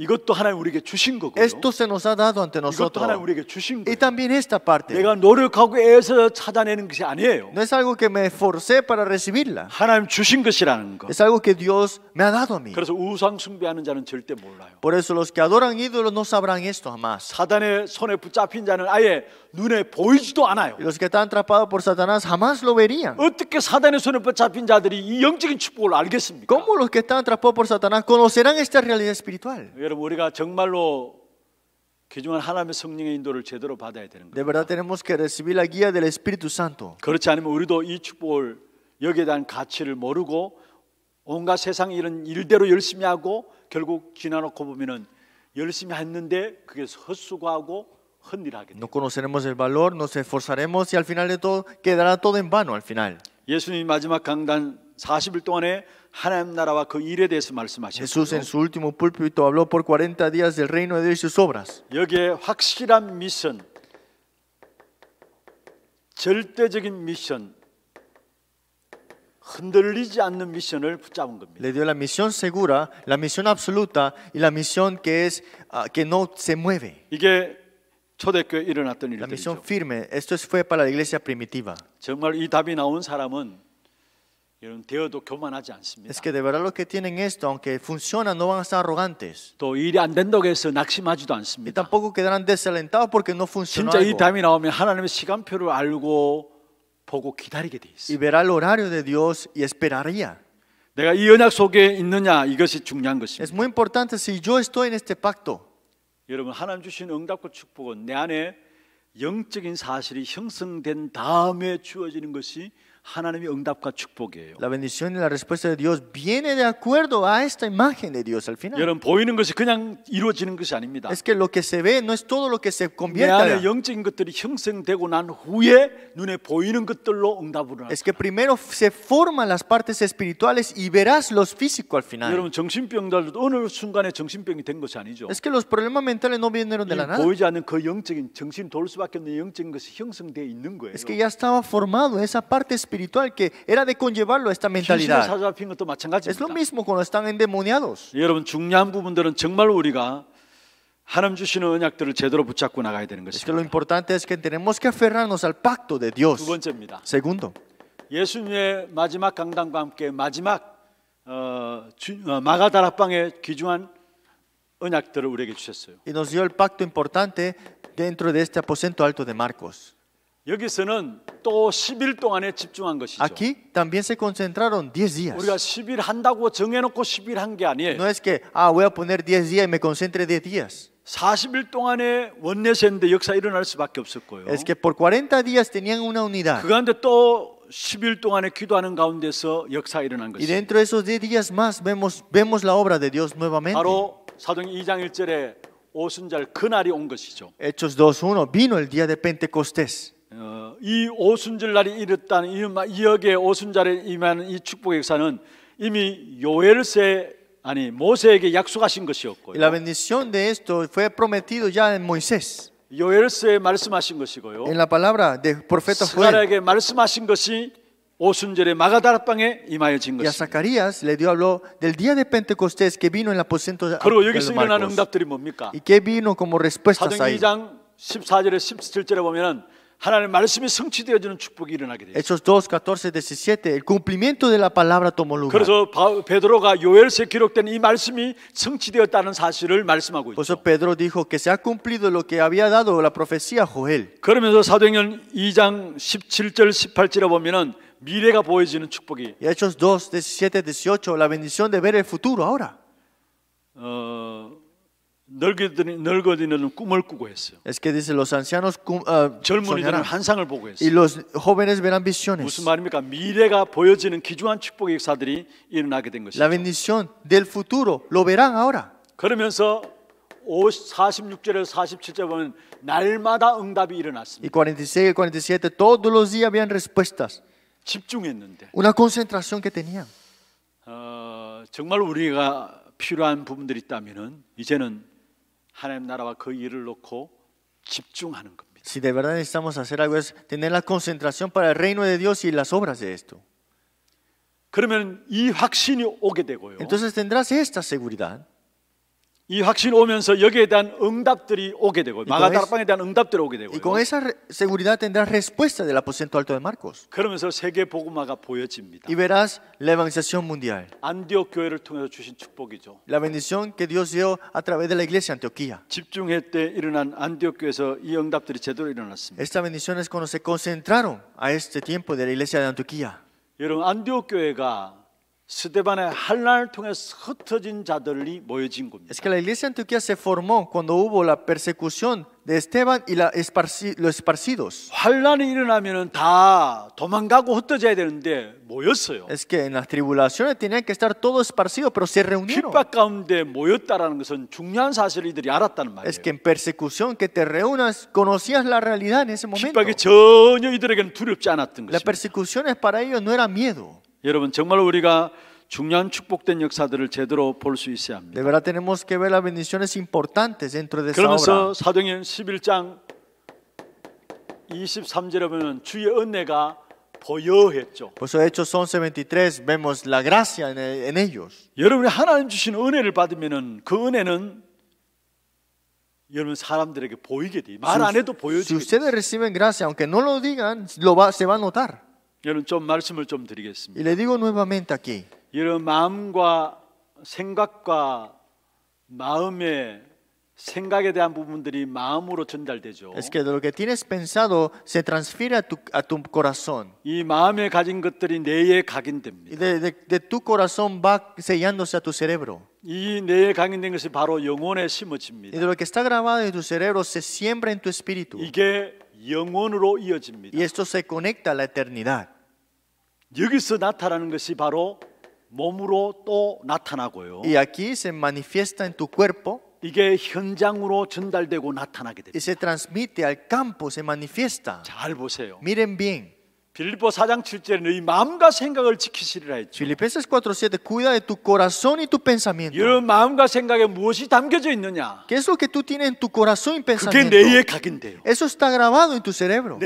이것도 하나님 우리에게 주신 거고요. Esto se nos ha dado ante nosotros. 이것도 하나님 우리에게 주신 거예요. Y también esta parte. 내가 노력하고 애서 찾아내는 것이 아니에요. No es algo que me esforcé para recibirla. 하나님 주신 것이라는 거. Es algo que Dios me ha dado a mí. 그래서 우상 숭배하는 자는 절대 몰라요. Por eso los que adoran ídolos no sabrán esto jamás. 사단의 손에 붙잡힌 자는 아예 눈에 보이지도 않아요. Los que están atrapados por Satanás jamás lo verían. 어떻게 사단의 손에 붙잡힌 자들이 이 영적인 축복을 알겠습니까? ¿Cómo los que están atrapados por Satanás conocerán esta realidad espiritual? 여러분 우리가 정말로 귀중한 하나님의 성령의 인도를 제대로 받아야 되는 De verdad tenemos que recibir la guía del Espíritu Santo. 그렇지 않으면 우리도 이 축복을 여기에 대한 가치를 모르고 온갖 세상 이런 일대로 열심히 하고 결국 지나놓고 보면은 열심히 했는데 그게 헛수고하고 헌일하게 No conoceremos el valor, nos esforzaremos y al final de todo quedará todo en vano al final. 예수님 마지막 강단 40일 동안에 하나님 나라와 그 일에 대해서 말씀하셨어요. Jesús en su último púlpito habló por 40 días del reino de Dios y sus obras. 여기에 확실한 미션, 절대적인 미션, 흔들리지 않는 미션을 붙잡은 겁니다. Le dio la misión segura, la misión absoluta y la misión que es uh, que no se mueve. 이게 초대교회 일어났던 일들이죠. La misión firme. Esto fue para la iglesia primitiva. 정말 이 답이 나온 사람은 Es que de verdad los que tienen esto, aunque funcionan, no van a estar arrogantes. Y tampoco quedarán desalentados porque no funciona algo. Y verá el horario de Dios y esperaría. 내가 이 언약 속에 있느냐 이것이 중요한 것입니다. Es muy importante si yo estoy en este pacto. 여러분 하나님 주신 응답과 축복은 내 안에 영적인 사실이 형성된 다음에 주어지는 것이 La bendición y la respuesta de Dios viene de acuerdo a esta imagen de Dios al final. Es que lo que se ve no es todo lo que se convierte. Es que primero se forman las partes espirituales y verás los físicos al final. Es que los problemas mentales no vienen de la nada. Es que ya estaba formado esa parte espiritual espiritual que era de conllevarlo a esta mentalidad. Es lo mismo cuando están endemoniados. lo importante es que tenemos que aferrarnos al pacto de Dios. Segundo. Y nos dio el pacto importante dentro de este aposento alto de Marcos. 여기서는 또 10일 동안에 집중한 것이죠. Aquí también se concentraron 10 días. 우리가 10일 한다고 정해 놓고 10일 한 게 아니에요. No es que ah voy a poner 10 días y me concentre 10 días. 40일 동안에 원내세인데 역사 일어날 수밖에 없었고요. Es que por 40 días tenían una unidad. 그간데 또 10일 동안에 기도하는 가운데서 역사 일어난 것이. Y dentro de esos 10 días más vemos vemos la obra de Dios nuevamente. 바로 사도행 2장 1절에 오순절 그날이 온 것이죠. Hechos 2:1 vino el día de Pentecostés. 어, 이 오순절 날이 이르다는 이 역의 오순절에 임하는 이 축복의 역사는 이미 요엘세 아니 모세에게 약속하신 것이었고요. La bendición de esto fue prometido ya en Moisés. 요엘서에 말씀하신 것이고요. En la palabra del profeta Joel. 스가랴에게 말씀하신 것이 오순절의 마가다락방에 임하여진 것입니다. Y a Zacarías le dio habló del día de Pentecostés que vino en el aposento de 그리고 여기서 일어나는 응답들이 뭡니까? Y que vino como respuestas ahí. 사도행전 14절에 17절에 보면은 하나님의 말씀이 성취되어지는 축복이 일어나게 돼요. Hechos 2, 14, 17, el cumplimiento de la palabra tomó lugar. 그래서 바, 베드로가 요엘서에 기록된 이 말씀이 성취되었다는 사실을 말씀하고 있죠. Por Pedro dijo que se ha cumplido lo que había dado la profecía Joel. 그러면서 사도행전 2장 17절 18절에 보면은 미래가 보여지는 축복이. Hechos 2, 17, 18, la bendición de ver el futuro ahora. 어 늙어들이는 꿈을 꾸고 했어요. Es que dice los ancianos uh, 젊은이들은 환상을 보고 했어요. Y los jóvenes verán visiones. 무슨 말입니까? 미래가 보여지는 기주한 축복의 역사들이 일어나게 된 것이죠. La bendición del futuro lo verán ahora. 그러면서 46절에서 47절 보면 날마다 응답이 일어났습니다. Y 46 y 47 todos los días habían respuestas. 집중했는데. Una concentración que tenían. 어, 정말 우리가 필요한 부분들이 있다면은 이제는 Si de verdad necesitamos hacer algo es tener la concentración para el reino de Dios y las obras de esto. Entonces tendrás esta seguridad. 이 확신 오면서 여기에 대한 응답들이 오게 되고 마가다락방에 대한 응답들이 오게 되고. Y con esa seguridad tendrás respuesta del aposento alto de Marcos. 그러면서 세계 복음화가 보여집니다. Y verás la evangelización mundial. 안디옥 교회를 통해서 주신 축복이죠. La bendición que Dios dio a través de la iglesia Antioquía. 집중회 때 일어난 안디옥 교회에서 이 응답들이 제대로 일어났습니다. Estas bendiciones cuando se concentraron a este tiempo de la iglesia de Antioquía. 여러분 안디옥 교회가 Es que la iglesia en Turquía se formó cuando hubo la persecución de Esteban y la los esparcidos. es que en las tribulaciones tenían que estar todos esparcidos, pero se reunieron. Es que en persecución que te reúnas, conocías la realidad en ese momento. La persecución para ellos no era miedo. 여러분 정말 우리가 중요한 축복된 역사들을 제대로 볼 수 있어야 합니다. De verdad tenemos que ver las bendiciones importantes dentro de esa obra. 그러면서 사도행전 11장 23절에 보면 주의 은혜가 보여했죠. Por eso Hechos 11:23 vemos la gracia en, en ellos. 여러분이 하나님 주신 은혜를 받으면은 그 은혜는 여러분 사람들에게 보이게 돼. 말안 해도 보여지게. Si ustedes reciben gracia aunque no lo digan, lo va se va a notar. 여러분 좀 말씀을 좀 드리겠습니다. Y le digo nuevamente aquí. 여러분 마음과 생각과 마음의 생각에 대한 부분들이 마음으로 전달되죠. Es que de lo que tienes pensado se transfiere a tu a tu corazón. 이 마음에 가진 것들이 뇌에 각인됩니다. De, de, de tu corazón va sellándose a tu cerebro. 이 뇌에 강인된 것이 바로 영혼에 심어집니다. Y de lo que está grabado en tu cerebro se siembra en tu espíritu. 이게 영혼으로 이어집니다. Y esto se conecta a la eternidad. 여기서 나타나는 것이 바로 몸으로 또 나타나고요. Y aquí se manifiesta en tu cuerpo. 이게 현장으로 전달되고 나타나게 됩니다. Y se transmite al campo, se manifiesta. 잘 보세요. Miren bien. Filipenses 4:7 cuida de tu corazón y tu pensamiento. ¿Qué es lo que tú tienes en tu corazón y pensamiento? Eso está grabado en tu cerebro.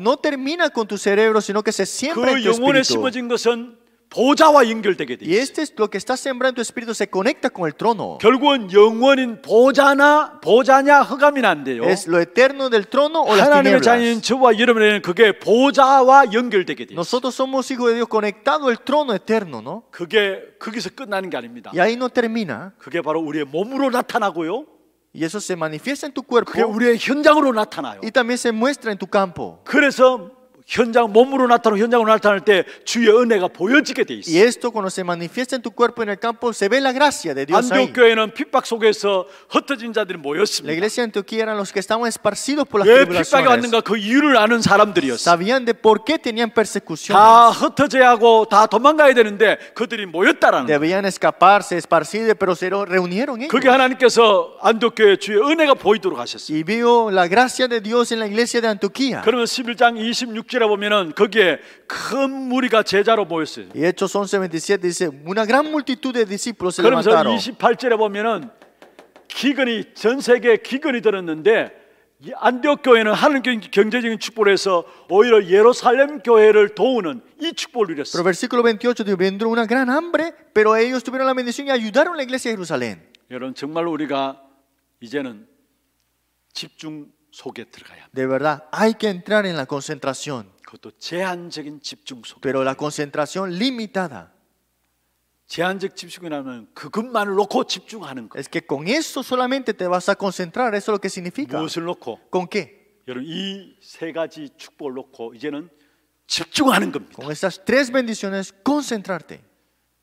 No termina con tu cerebro, sino que se siembra en tu espíritu. 보좌와 연결되게 돼. Y este es lo que está sembrando tu espíritu se conecta con el trono. 결국은 영원인 보좌나 보좌냐 흑암이나 안 돼요. Es lo eterno del trono o las tinieblas. 하나님의 자녀인 저와 여러분에는 그게 보좌와 연결되게 돼. Nosotros somos hijos de Dios conectado al trono eterno, ¿no? 그게 거기서 끝나는 게 아닙니다. Y ahí no termina. 그게 바로 우리의 몸으로 나타나고요. Y eso se manifiesta en tu cuerpo. 그게 우리의 현장으로 나타나요. Y también se muestra en tu campo. 그래서 현장 몸으로 나타나 현장으로 나타날 때 주의 은혜가 보여지게 돼 있어. Y esto cuando se manifiesta en tu cuerpo en el campo se ve la gracia de Dios ahí. 안디옥교회는 핍박 속에서 흩어진 자들이 모였습니다. La iglesia de Antioquía eran los que estaban esparcidos por las tribulaciones. 왜 핍박이 왔는가 그 이유를 아는 사람들이었어. Sabían de por qué tenían persecuciones. 다 흩어져야 하고 다 도망가야 되는데 그들이 모였다라는. Debían escaparse, esparcirse, pero se reunieron ellos. 그게 하나님께서 안디옥교회 주의 은혜가 보이도록 하셨어. Y vio la gracia de Dios en la iglesia de Antioquía. 그러면 11장 26절 7장이라 보면은 거기에 큰 무리가 제자로 모였어요. Y Hechos 11:27 dice una gran multitud de discípulos se levantaron. 그러면서 28절에 보면은 기근이 전 세계에 기근이 들었는데 안디옥 교회는 하나님 경제적인 축복을 해서 오히려 예루살렘 교회를 도우는 이 축복을 누렸어요. Pero versículo 28 dice vendró una gran hambre, pero ellos tuvieron la bendición y ayudaron la iglesia de Jerusalén. 여러분 정말 우리가 이제는 집중 De verdad, hay que entrar en la concentración. Pero la concentración limitada. Es que con eso solamente te vas a concentrar. Eso es lo que significa. ¿Con qué? Con estas tres bendiciones, concentrarte.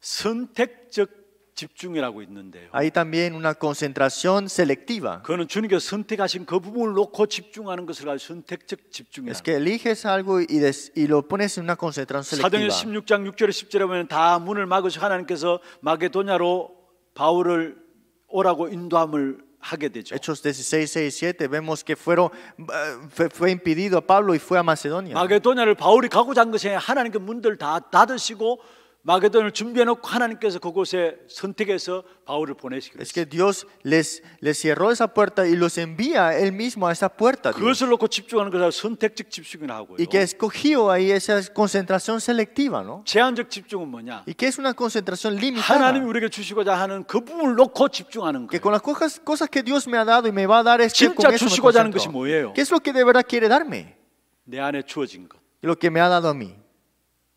선택적 집중이라고 있는데요. Hay también una concentración selectiva. 그는 주님께서 선택하신 그 부분을 놓고 집중하는 것을 가지고 선택적 집중이라고. Es que eliges algo y, des, y lo pones en una concentración selectiva. 사도행전 16장 6절에 10절에 보면 다 문을 막으셔 하나님께서 마게도냐로 바울을 오라고 인도함을 하게 되죠. Hechos 16:6-7 vemos que fueron fue impedido a Pablo y fue a Macedonia. 마게도냐를 바울이 가고자 한 것에 하나님께 문들 다 닫으시고 Es que Dios les cerró esa puerta y los envía él mismo a esa puerta. Y que escogió ahí esa concentración selectiva, ¿no? Y que es una concentración limitada. Que con las cosas que Dios me ha dado y me va a dar ¿Qué es lo que de verdad quiere darme? Lo que me ha dado a mí.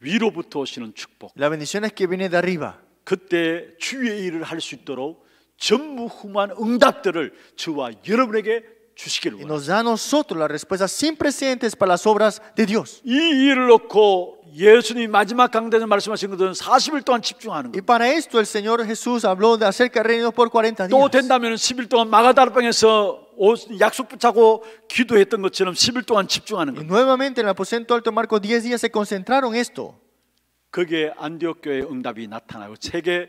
위로부터 오시는 축복. La bendición es que viene de arriba. 그때 주의 일을 할 수 있도록 전무후무한 응답들을 저와 여러분에게 주시기를 원합니다. Nos da a nosotros las respuestas sin precedentes para las obras de Dios. 이 일을 놓고 예수님 마지막 강단에 말씀하신 것들은 40일 동안 집중하는 거예요. Y para esto el Señor Jesús habló de acerca del reino por 40 días. 또 된다면 10일 동안 마가다락방에서 약속 붙잡고 기도했던 것처럼 10일 동안 집중하는 거예요. Nuevamente en el aposento alto Marcos 10 días se concentraron esto. 그게 안디옥 교회의 응답이 나타나고 세계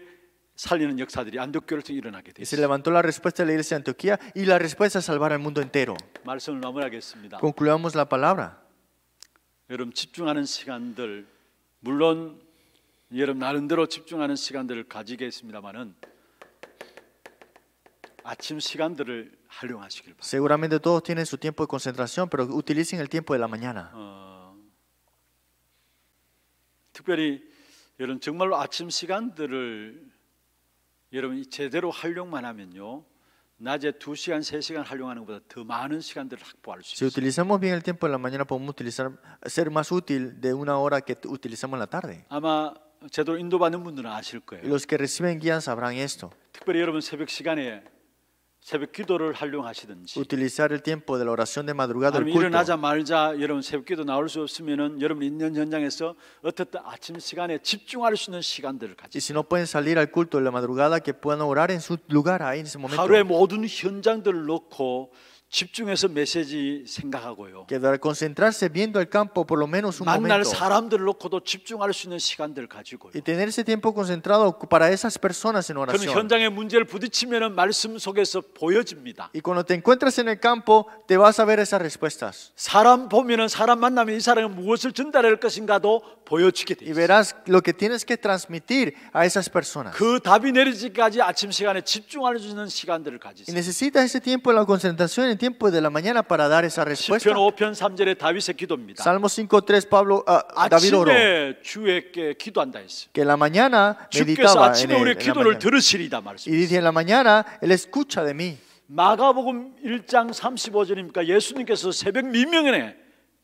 살리는 역사들이 안디옥 교회를 통해 일어나게 돼. Se levantó la respuesta de la iglesia de Antioquía y la respuesta a salvar al mundo entero. 말씀을 마무리하겠습니다. Concluamos la palabra. 여러분 집중하는 시간들 물론 여러분 나름대로 집중하는 시간들을 가지겠습니다만은 Seguramente todos tienen su tiempo de concentración, pero utilicen el tiempo de la mañana. 어, 특별히 여러분 정말로 아침 시간들을 여러분 제대로 활용만 하면요. 낮에 2시간, 3시간 활용하는 것보다 더 많은 시간들을 확보할 수 있어요. Si utilizamos bien el tiempo de la mañana podemos utilizar ser más útil de una hora que utilizamos en la tarde. 아마 제대로 인도받는 분들은 아실 거예요. Los que reciben guía sabrán esto. 특별히 여러분 새벽 시간에 새벽 기도를 활용하시든지 utilizar el tiempo de la oración de madrugada del culto. 일어나자마자 여러분 새벽 기도 나올 수 없으면은 여러분 있는 현장에서 어떻든 아침 시간에 집중할 수 있는 시간들을 가지. Y si no pueden salir al culto en la madrugada que puedan orar en su lugar ahí en ese momento. 하루의 모든 현장들을 놓고 집중해서 메시지 생각하고요. Quedar concentrarse viendo el campo por lo menos un momento. 만날 사람들을 놓고도 집중할 수 있는 시간들 가지고요. Y tener ese tiempo concentrado para esas personas en oración. 그럼 현장의 문제를 부딪히면은 말씀 속에서 보여집니다. Y cuando te encuentras en el campo te vas a ver esas respuestas. 사람 보면은 사람 만나면 이 사람이 무엇을 전달할 것인가도 보여주겠다. Y verás lo que tienes que transmitir a esas personas. 그 답이 내리지까지 아침 시간에 집중할 수 있는 시간들을 가지세요. Y necesitas ese tiempo de la concentración en tiempo de la mañana para dar esa respuesta. 시편 5편 3절의 다윗의 기도입니다. Salmo 5:3 Pablo uh, David oró. 아침에 주에게 기도한다 했어요. Que la mañana meditaba en el, 우리의 기도를 들으시리다 말씀. Y dice en la mañana él escucha de mí. 마가복음 1장 35절입니까? 예수님께서 새벽 미명에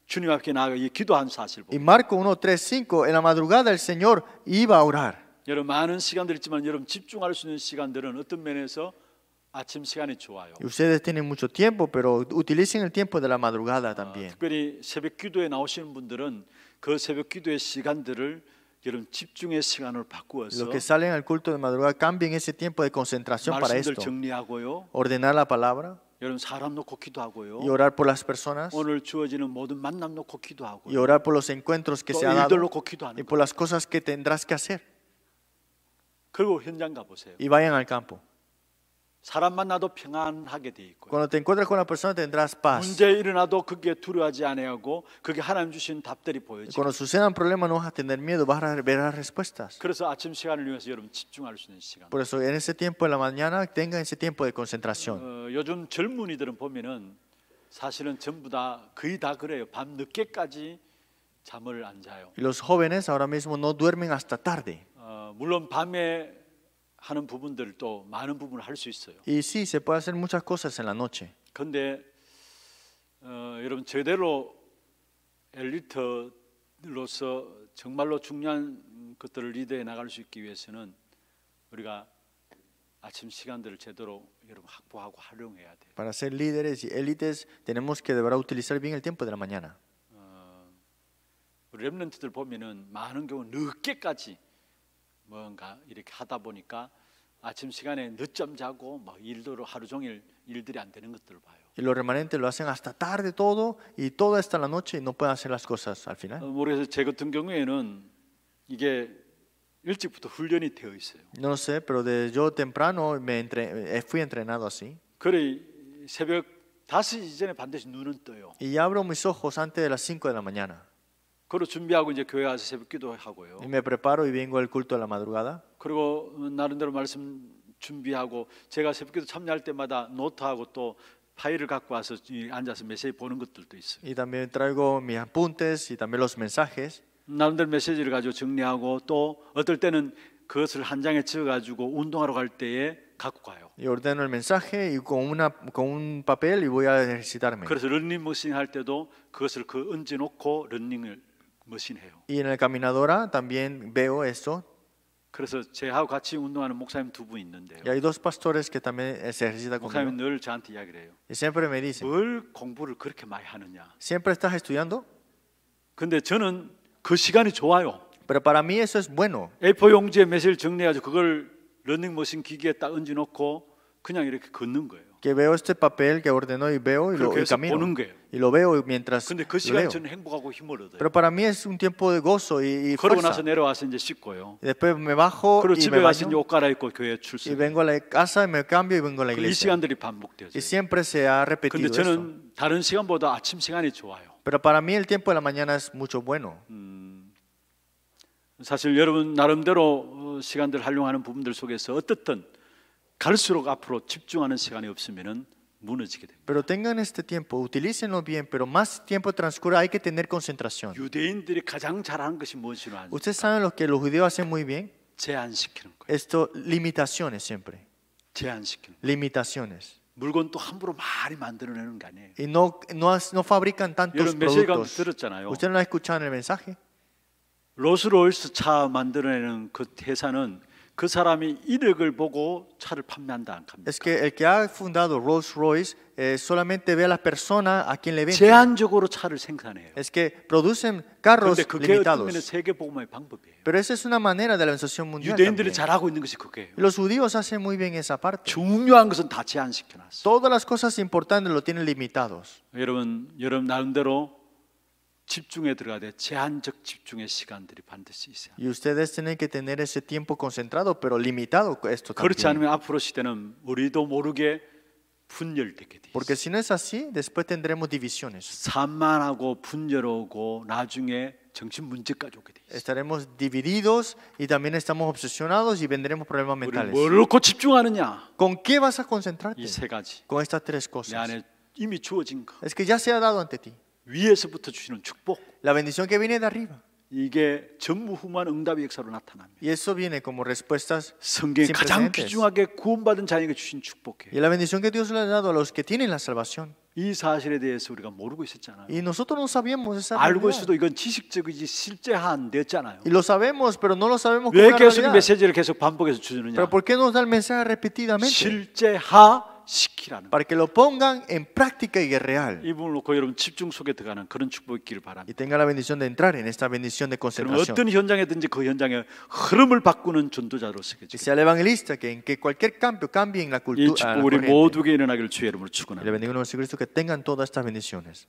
주님 앞에 나가 기도한 사실 Y Marco 1:35 en la madrugada el Señor iba a orar. 여러분 Ustedes tienen mucho tiempo, pero utilicen el tiempo de la madrugada también. Los que salen al culto de madrugada cambien ese tiempo de concentración para esto. Ordenar la palabra. 여러분 사람 놓고 기도하고요. Y orar por las personas. 오늘 주어지는 모든 만남 놓고 기도하고요. Y orar por los encuentros que se han dado. 놓고 기도하는. Y por las cosas que tendrás que hacer. 그리고 현장 가 보세요. Y vayan al campo. 사람 만나도 평안하게 돼 있고. Cuando te encuentras con una persona tendrás paz. 문제 일어나도 그게 두려워하지 아니하고 그게 하나님 주신 답들이 보여지. Cuando sucedan problemas no vas a tener miedo, vas a ver las respuestas. 그래서 아침 시간을 이용해서 여러분 집중할 수 있는 시간. Por eso en ese tiempo en la mañana tenga ese tiempo de concentración. 어, 요즘 젊은이들은 보면은 사실은 전부 다 거의 다 그래요. 밤 늦게까지 잠을 안 자요. Los jóvenes ahora mismo no duermen hasta tarde. 어, 물론 밤에 하는 부분들도 많은 부분을 할 수 있어요. Y sí, se puede hacer muchas cosas en la noche. 근데 어, 여러분 제대로 엘리트로서 정말로 중요한 것들을 리드해 나갈 수 있기 위해서는 우리가 아침 시간들을 제대로 여러분 확보하고 활용해야 돼요. Para ser líderes y élites tenemos que de verdad utilizar bien el tiempo de la mañana. 어, 렘넌트들 보면은 많은 경우 늦게까지 하다 보니까 아침 시간에 Y los remanentes lo hacen hasta tarde todo y toda esta la noche y no pueden hacer las cosas al final. No 제 No sé, pero yo temprano me eh, fui entrenado así. Y abro mis ojos antes de las 5 de la mañana. 그리고 준비하고 이제 교회 와서 새벽 기도하고요. Y me preparo y vengo al culto a la madrugada. 그리고 나름대로 말씀 준비하고 제가 새벽기도 참여할 때마다 노트하고 또 파일을 갖고 와서 앉아서 메시지 보는 것들도 있어요. Y también traigo mis apuntes y también los mensajes. 나름대로 메시지를 가지고 정리하고 또 어떨 때는 그것을 한 장에 찍어 가지고 운동하러 갈 때에 갖고 가요. Y ordeno el mensaje y con una con un papel y voy a ejercitarme. 그래서 런닝머신 할 때도 그것을 그 얹어 놓고 런닝을 머신해요. Y en la caminadora también veo esto. 그래서 제하고 같이 운동하는 목사님 두 분 있는데요. Y hay dos pastores que también se ejercitan conmigo. 목사님 늘 저한테 이야기를 해요. Y siempre me dice. 뭘 공부를 그렇게 많이 하느냐? Siempre estás estudiando? 근데 저는 그 시간이 좋아요. Pero para mí eso es bueno. A4 용지에 메시지를 정리해가지고 그걸 러닝머신 기기에 딱 얹어놓고 그냥 이렇게 걷는 거예요. que veo este papel que ordenó y veo y lo camino. Y lo veo mientras leo. Pero para mí es un tiempo de gozo y, y fuerza. después me bajo y me y vengo a la casa y me cambio y vengo a la iglesia. Y siempre se ha repetido eso. Pero para mí el tiempo de la mañana es mucho bueno. 사실 여러분 나름대로 시간들 활용하는 부분들 속에서 어떻든 갈수록 앞으로 집중하는 시간이 없으면은 무너지게 됩니다. Pero tengan este tiempo, utilícenlo bien, pero más tiempo transcurra hay que tener concentración. 유대인들이 가장 잘하는 것이 무엇이냐? Ustedes saben lo que los judíos hacen muy bien. 제한시키는 거예요. Esto limitaciones siempre. 제한시키는. Limitaciones. 물건도 함부로 많이 만들어내는 거 아니에요. Y no no no fabrican tantos productos. 들었잖아요. Ustedes no escuchan el mensaje. 로스로이스 차 만들어내는 그 회사는 Es que el que ha fundado Rolls-Royce eh, solamente ve a la persona a quien le vende. Es que producen carros limitados. Pero esa es una manera de la organización mundial. Los judíos hacen muy bien esa parte. Todas las cosas importantes lo tienen limitados. 집중에 들어가야 돼. 제한적 집중의 시간들이 반드시 있어요. Y ustedes tienen que tener ese tiempo concentrado, pero limitado esto también. 그렇지 않으면 앞으로 시대는 우리도 모르게 분열되게 돼. Porque si no es así, después tendremos divisiones. 산만하고 분열하고 나중에 정신 문제까지 오게 돼. Estaremos divididos y también estamos obsesionados y vendremos problemas mentales. 뭘로 집중하느냐? ¿Con qué vas a concentrarte? 이세 가지. Con estas tres cosas. 내 안에 이미 주어진 거. Es que ya se ha dado ante ti. 위에서부터 주시는 축복. La bendición que viene de arriba. 이게 전무후무한 응답의 역사로 나타납니다. Y eso viene como respuestas 성경에 가장 귀중하게 구원받은 자에게 주신 축복이에요. Y la bendición que Dios le ha dado a los que tienen la salvación. 이 사실에 대해서 우리가 모르고 있었잖아요. Y nosotros no sabíamos esa realidad. 알고 있어도 이건 지식적이지 실제한 되었잖아요. Y lo sabemos, pero no lo sabemos. 왜 계속 메시지를 계속 반복해서 주느냐? Pero por qué nos da el mensaje repetidamente? 실제하 시키라는 para que lo pongan en práctica y real. 이 부분을 놓고 여러분 집중 속에 들어가는 그런 축복이 있기를 바랍니다. Y tenga la bendición de entrar en esta bendición de concentración. 어떤 현장에든지 그 현장의 흐름을 바꾸는 전도자로서 que sea el evangelista que en que cualquier cambio cambie en la cultura. 이 축복 우리 모두에게 일어나기를 주의 이름으로 축원합니다. Le bendigo a nuestro Cristo que tengan todas estas bendiciones.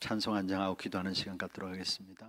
찬송 한장하고 기도하는 시간 갖도록 하겠습니다.